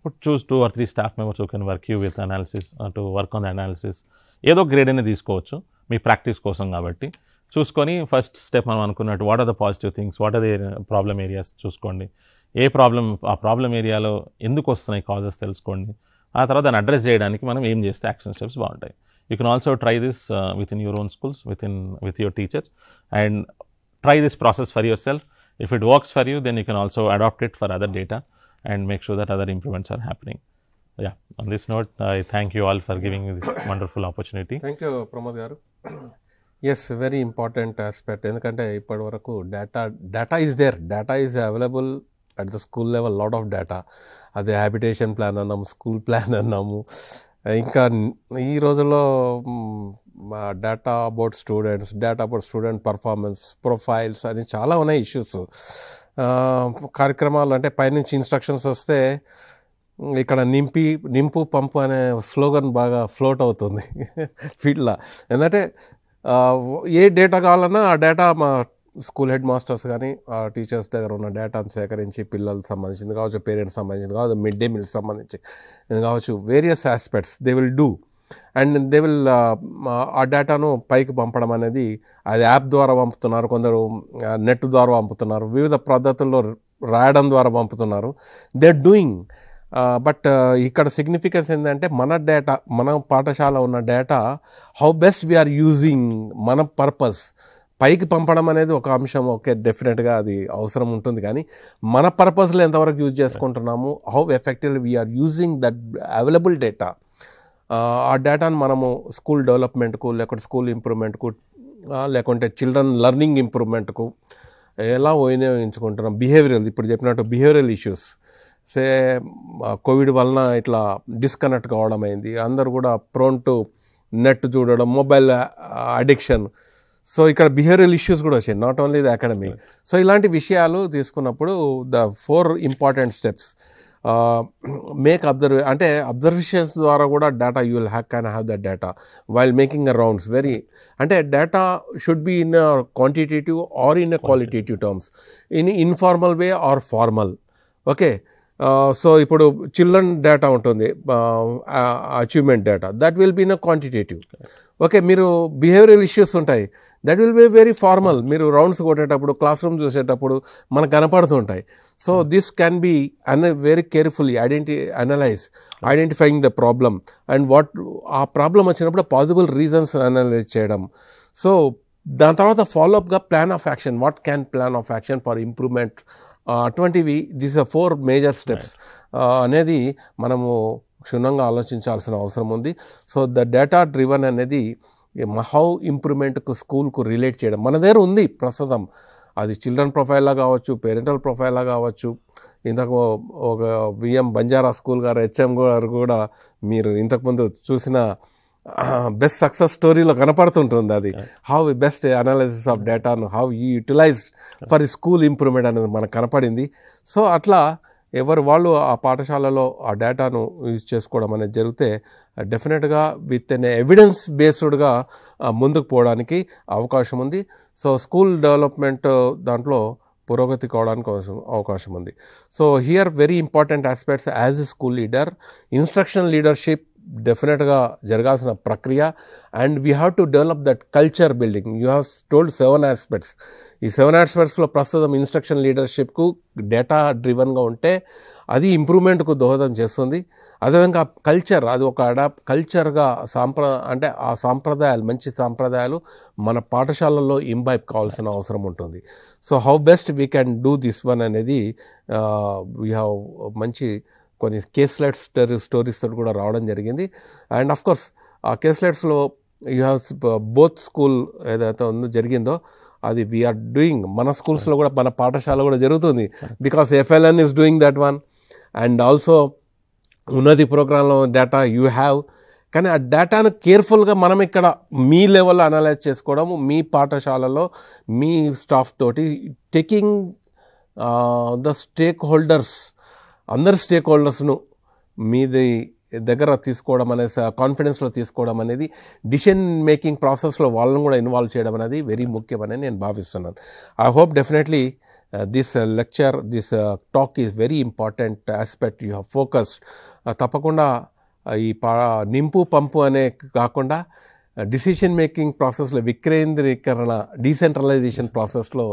ఇప్పుడు choose two or three staff members can work you with analysis to work on the analysis ఏదో grade అనేది తీసుకోవచ్చు మీ practice కోసం కాబట్టి చూసుకొని first step మనం అనుకున్నట్టు what are the positive things what are the problem areas చూసుకోండి ఏ ప్రాబ్లం ఆ ప్రాబ్లమ్ ఏరియాలో ఎందుకు వస్తున్నాయి కాజెస్ తెలుసుకోండి ఆ తర్వాత దాన్ని అడ్రస్ చేయడానికి మనం ఏం చేస్తే యాక్షన్ స్టెప్స్ బాగుంటాయి you can also try this with in your own schools with in with your teachers and try this process for yourself if it works for you then you can also adapt it for other data and make sure that other improvements are happening. Yeah, on this note, I thank you all for giving me this wonderful opportunity. Thank you, Pramod Garu. Yes very important aspect ఎందుకంటే ఇప్పటి వరకు data data is there data is available at the school level lot of data అది habitation plan అన్నాము school plan అన్నాము ఇంకా ఈ రోజుల్లో data about students data about student performance profiles అని చాలా ఉన్నాయి ఇష్యూస్ కార్యక్రమాలు అంటే పైనుంచి ఇన్స్ట్రక్షన్స్ వస్తే ఇక్కడ నింపి నింపు పంపు అనే స్లోగన్ బాగా ఫ్లోట్ అవుతుంది ఫీల్డ్లో ఎందుకంటే ఏ డేటా కావాలన్నా ఆ డేటా మా స్కూల్ హెడ్ మాస్టర్స్ కానీ ఆ టీచర్స్ దగ్గర ఉన్న డేటాను సేకరించి పిల్లలకు సంబంధించింది కావచ్చు పేరెంట్స్ సంబంధించింది కావచ్చు మిడ్ డే మీల్కి సంబంధించి కావచ్చు various aspects they will do and they will ఆ డేటాను పైకి పంపడం అనేది అది యాప్ ద్వారా పంపుతున్నారు కొందరు నెట్ ద్వారా పంపుతున్నారు వివిధ పద్ధతుల్లో రాయడం ద్వారా పంపుతున్నారు దే డూయింగ్ బట్ ఇక్కడ సిగ్నిఫికెన్స్ ఏంటంటే మన డేటా మన పాఠశాల ఉన్న data how best we are using మన పర్పస్ పైకి పంపడం అనేది ఒక అంశం ఓకే డెఫినెట్గా అది అవసరం ఉంటుంది కానీ మన పర్పస్లో ఎంతవరకు యూజ్ చేసుకుంటున్నాము how effectively we are using that available data ఆ డేటాను మనము స్కూల్ డెవలప్మెంట్కు లేకుంటే స్కూల్ ఇంప్రూవ్మెంట్కు లేకుంటే చిల్డ్రన్ లెర్నింగ్ ఇంప్రూవ్మెంట్కు ఎలా వినియోగించుకుంటున్నాం బిహేవియరల్ ఇప్పుడు చెప్పినట్టు బిహేవియరల్ ఇష్యూస్ సే కోవిడ్ వలన ఇట్లా డిస్కనెక్ట్ కావడం అయింది అందరు కూడా ప్రోన్ టు నెట్ చూడడం మొబైల్ అడిక్షన్ సో ఇక్కడ బిహేవియరల్ ఇష్యూస్ కూడా వచ్చాయి not only the academy so ఇలాంటి విషయాలు తీసుకున్నప్పుడు the four important steps make observe అంటే అబ్జర్వేషన్స్ ద్వారా కూడా data you will hack can have that data while making a rounds very అంటే data should be in a quantitative or in a qualitative terms in informal way or formal okay so ఇప్పుడు children data ఉంటుంది achievement data that will be in a quantitative okay మీరు behaviour issues ఉంటాయి that will be very formal మీరు rounds కొట్టేటప్పుడు classroom చూసేటప్పుడు మనకు కనపడుతుంటాయి so this can be an very carefully identi analyse identifying the problem and what ఆ problem వచ్చినప్పుడు possible reasons analyse చేయడం సో దాని తర్వాత ఫాలోఅప్గా plan of action what can plan of action for improvement అటువంటివి this are four major steps అనేది మనము క్షుణ్ణంగా ఆలోచించాల్సిన అవసరం ఉంది సో ద డేటా డ్రివన్ అనేది హౌ ఇంప్రూవ్మెంట్కు స్కూల్కు రిలేట్ చేయడం మన దగ్గర ఉంది ప్రస్తుతం అది చిల్డ్రన్ ప్రొఫైల్లా కావచ్చు పేరెంటల్ ప్రొఫైల్లా కావచ్చు ఇంతకు ఒక విఎం బంజారా స్కూల్ గారు హెచ్ఎం గారు కూడా మీరు ఇంతకుముందు చూసిన బెస్ట్ సక్సెస్ స్టోరీలో కనపడుతుంటుంది అది హౌ బెస్ట్ అనాలిసిస్ ఆఫ్ డేటాను how you utilised for school improvement అనేది మనకు కనపడింది సో అట్లా ఎవరు వాళ్ళు ఆ పాఠశాలలో ఆ డేటాను యూజ్ చేసుకోవడం అనేది జరిగితే డెఫినెట్గా విత్ ఎన్ ఎవిడెన్స్ బేస్డ్గా ముందుకు పోవడానికి అవకాశం ఉంది సో స్కూల్ డెవలప్మెంట్ దాంట్లో పురోగతి కావడానికి అవకాశం ఉంది so here very important aspects as a school leader instruction leadership డెఫినెట్గా జరగాల్సిన ప్రక్రియ and we have to develop that culture building you have told seven aspects ఈ సెవెన్ వర్క్స్లో ప్రస్తుతం ఇన్స్ట్రక్షన్ లీడర్షిప్కు డేటా డ్రివన్గా ఉంటే అది ఇంప్రూవ్మెంట్కు దోహదం చేస్తుంది అదేవిధంగా కల్చర్ అది ఒక అడాప్ కల్చర్గా సాంప్ర అంటే ఆ సాంప్రదాయాలు మంచి సాంప్రదాయాలు మన పాఠశాలల్లో ఇంబైప్ కావాల్సిన అవసరం ఉంటుంది so how best we can do this one అనేది వీ హ్యావ్ మంచి కొన్ని కేస్లెట్ స్టోరీ స్టోరీస్తో కూడా రావడం జరిగింది అండ్ అఫ్కోర్స్ ఆ కేస్లెట్స్లో యూ హ్యావ్ బోత్ స్కూల్ ఏదైతే ఉందో జరిగిందో అది వీఆర్ డూయింగ్ మన స్కూల్స్లో కూడా మన పాఠశాల కూడా జరుగుతుంది because FLN is doing that one and also ఉన్నది ప్రోగ్రాంలో డేటా యూ హ్యావ్ కానీ ఆ డేటాను కేర్ఫుల్గా మనం ఇక్కడ మీ లెవెల్లో అనలైజ్ చేసుకోవడము మీ పాఠశాలలో మీ స్టాఫ్ తోటి టేకింగ్ ద స్టేక్ హోల్డర్స్ అందరు స్టేక్ హోల్డర్స్ను మీది దగ్గర తీసుకోవడం అనేది కాన్ఫిడెన్స్లో తీసుకోవడం అనేది డిసిషన్ మేకింగ్ ప్రాసెస్లో వాళ్ళని కూడా ఇన్వాల్వ్ చేయడం అనేది వెరీ ముఖ్యమని నేను భావిస్తున్నాను I hope definitely this lecture this talk is very important aspect you have focused తప్పకుండా uh, ఈ పా నింపు పంపు అనే కాకుండా డిసిషన్ మేకింగ్ ప్రాసెస్లో వికేంద్రీకరణ డీసెంట్రలైజేషన్ ప్రాసెస్లో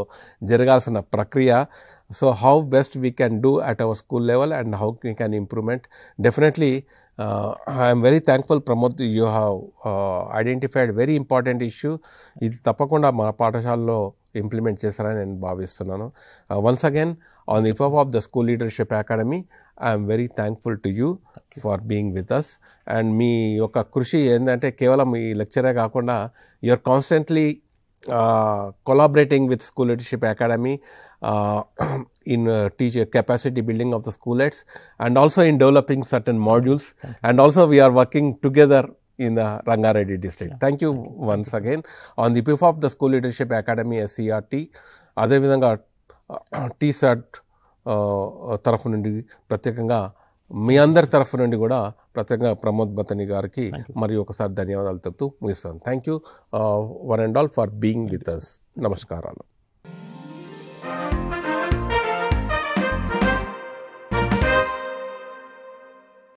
జరగాల్సిన ప్రక్రియ so how best we can do at our school level and how we can improvement definitely I I'm very thankful Pramod you have identified very important issue ఇది తప్పకుండా మా పాఠశాలలో ఇంప్లిమెంట్ చేస్తారని నేను భావిస్తున్నాను once again on the of the school leadership academy I'm very thankful to you for being with us and మీ యొక్క కృషి ఏంటంటే కేవలం ఈ లెక్చరే కాకుండా are constantly collaborating with school leadership academy Uh, in uh, teacher capacity building of the schoolets and also in developing certain modules and also we are working together in the Rangareddy district. Thank you once again on the behalf of the School Leadership Academy SCRT, Adhavidanga TSAT Tarafunindi Pratyakanga, Miyandar Tarafunindi Goda, Pratyakanga Pramod Bataniyarki, Mariyokasar Daniyavadal Tattu, Muisan. Thank you, Thank you uh, one and all for being with us. Namaskar. Okay.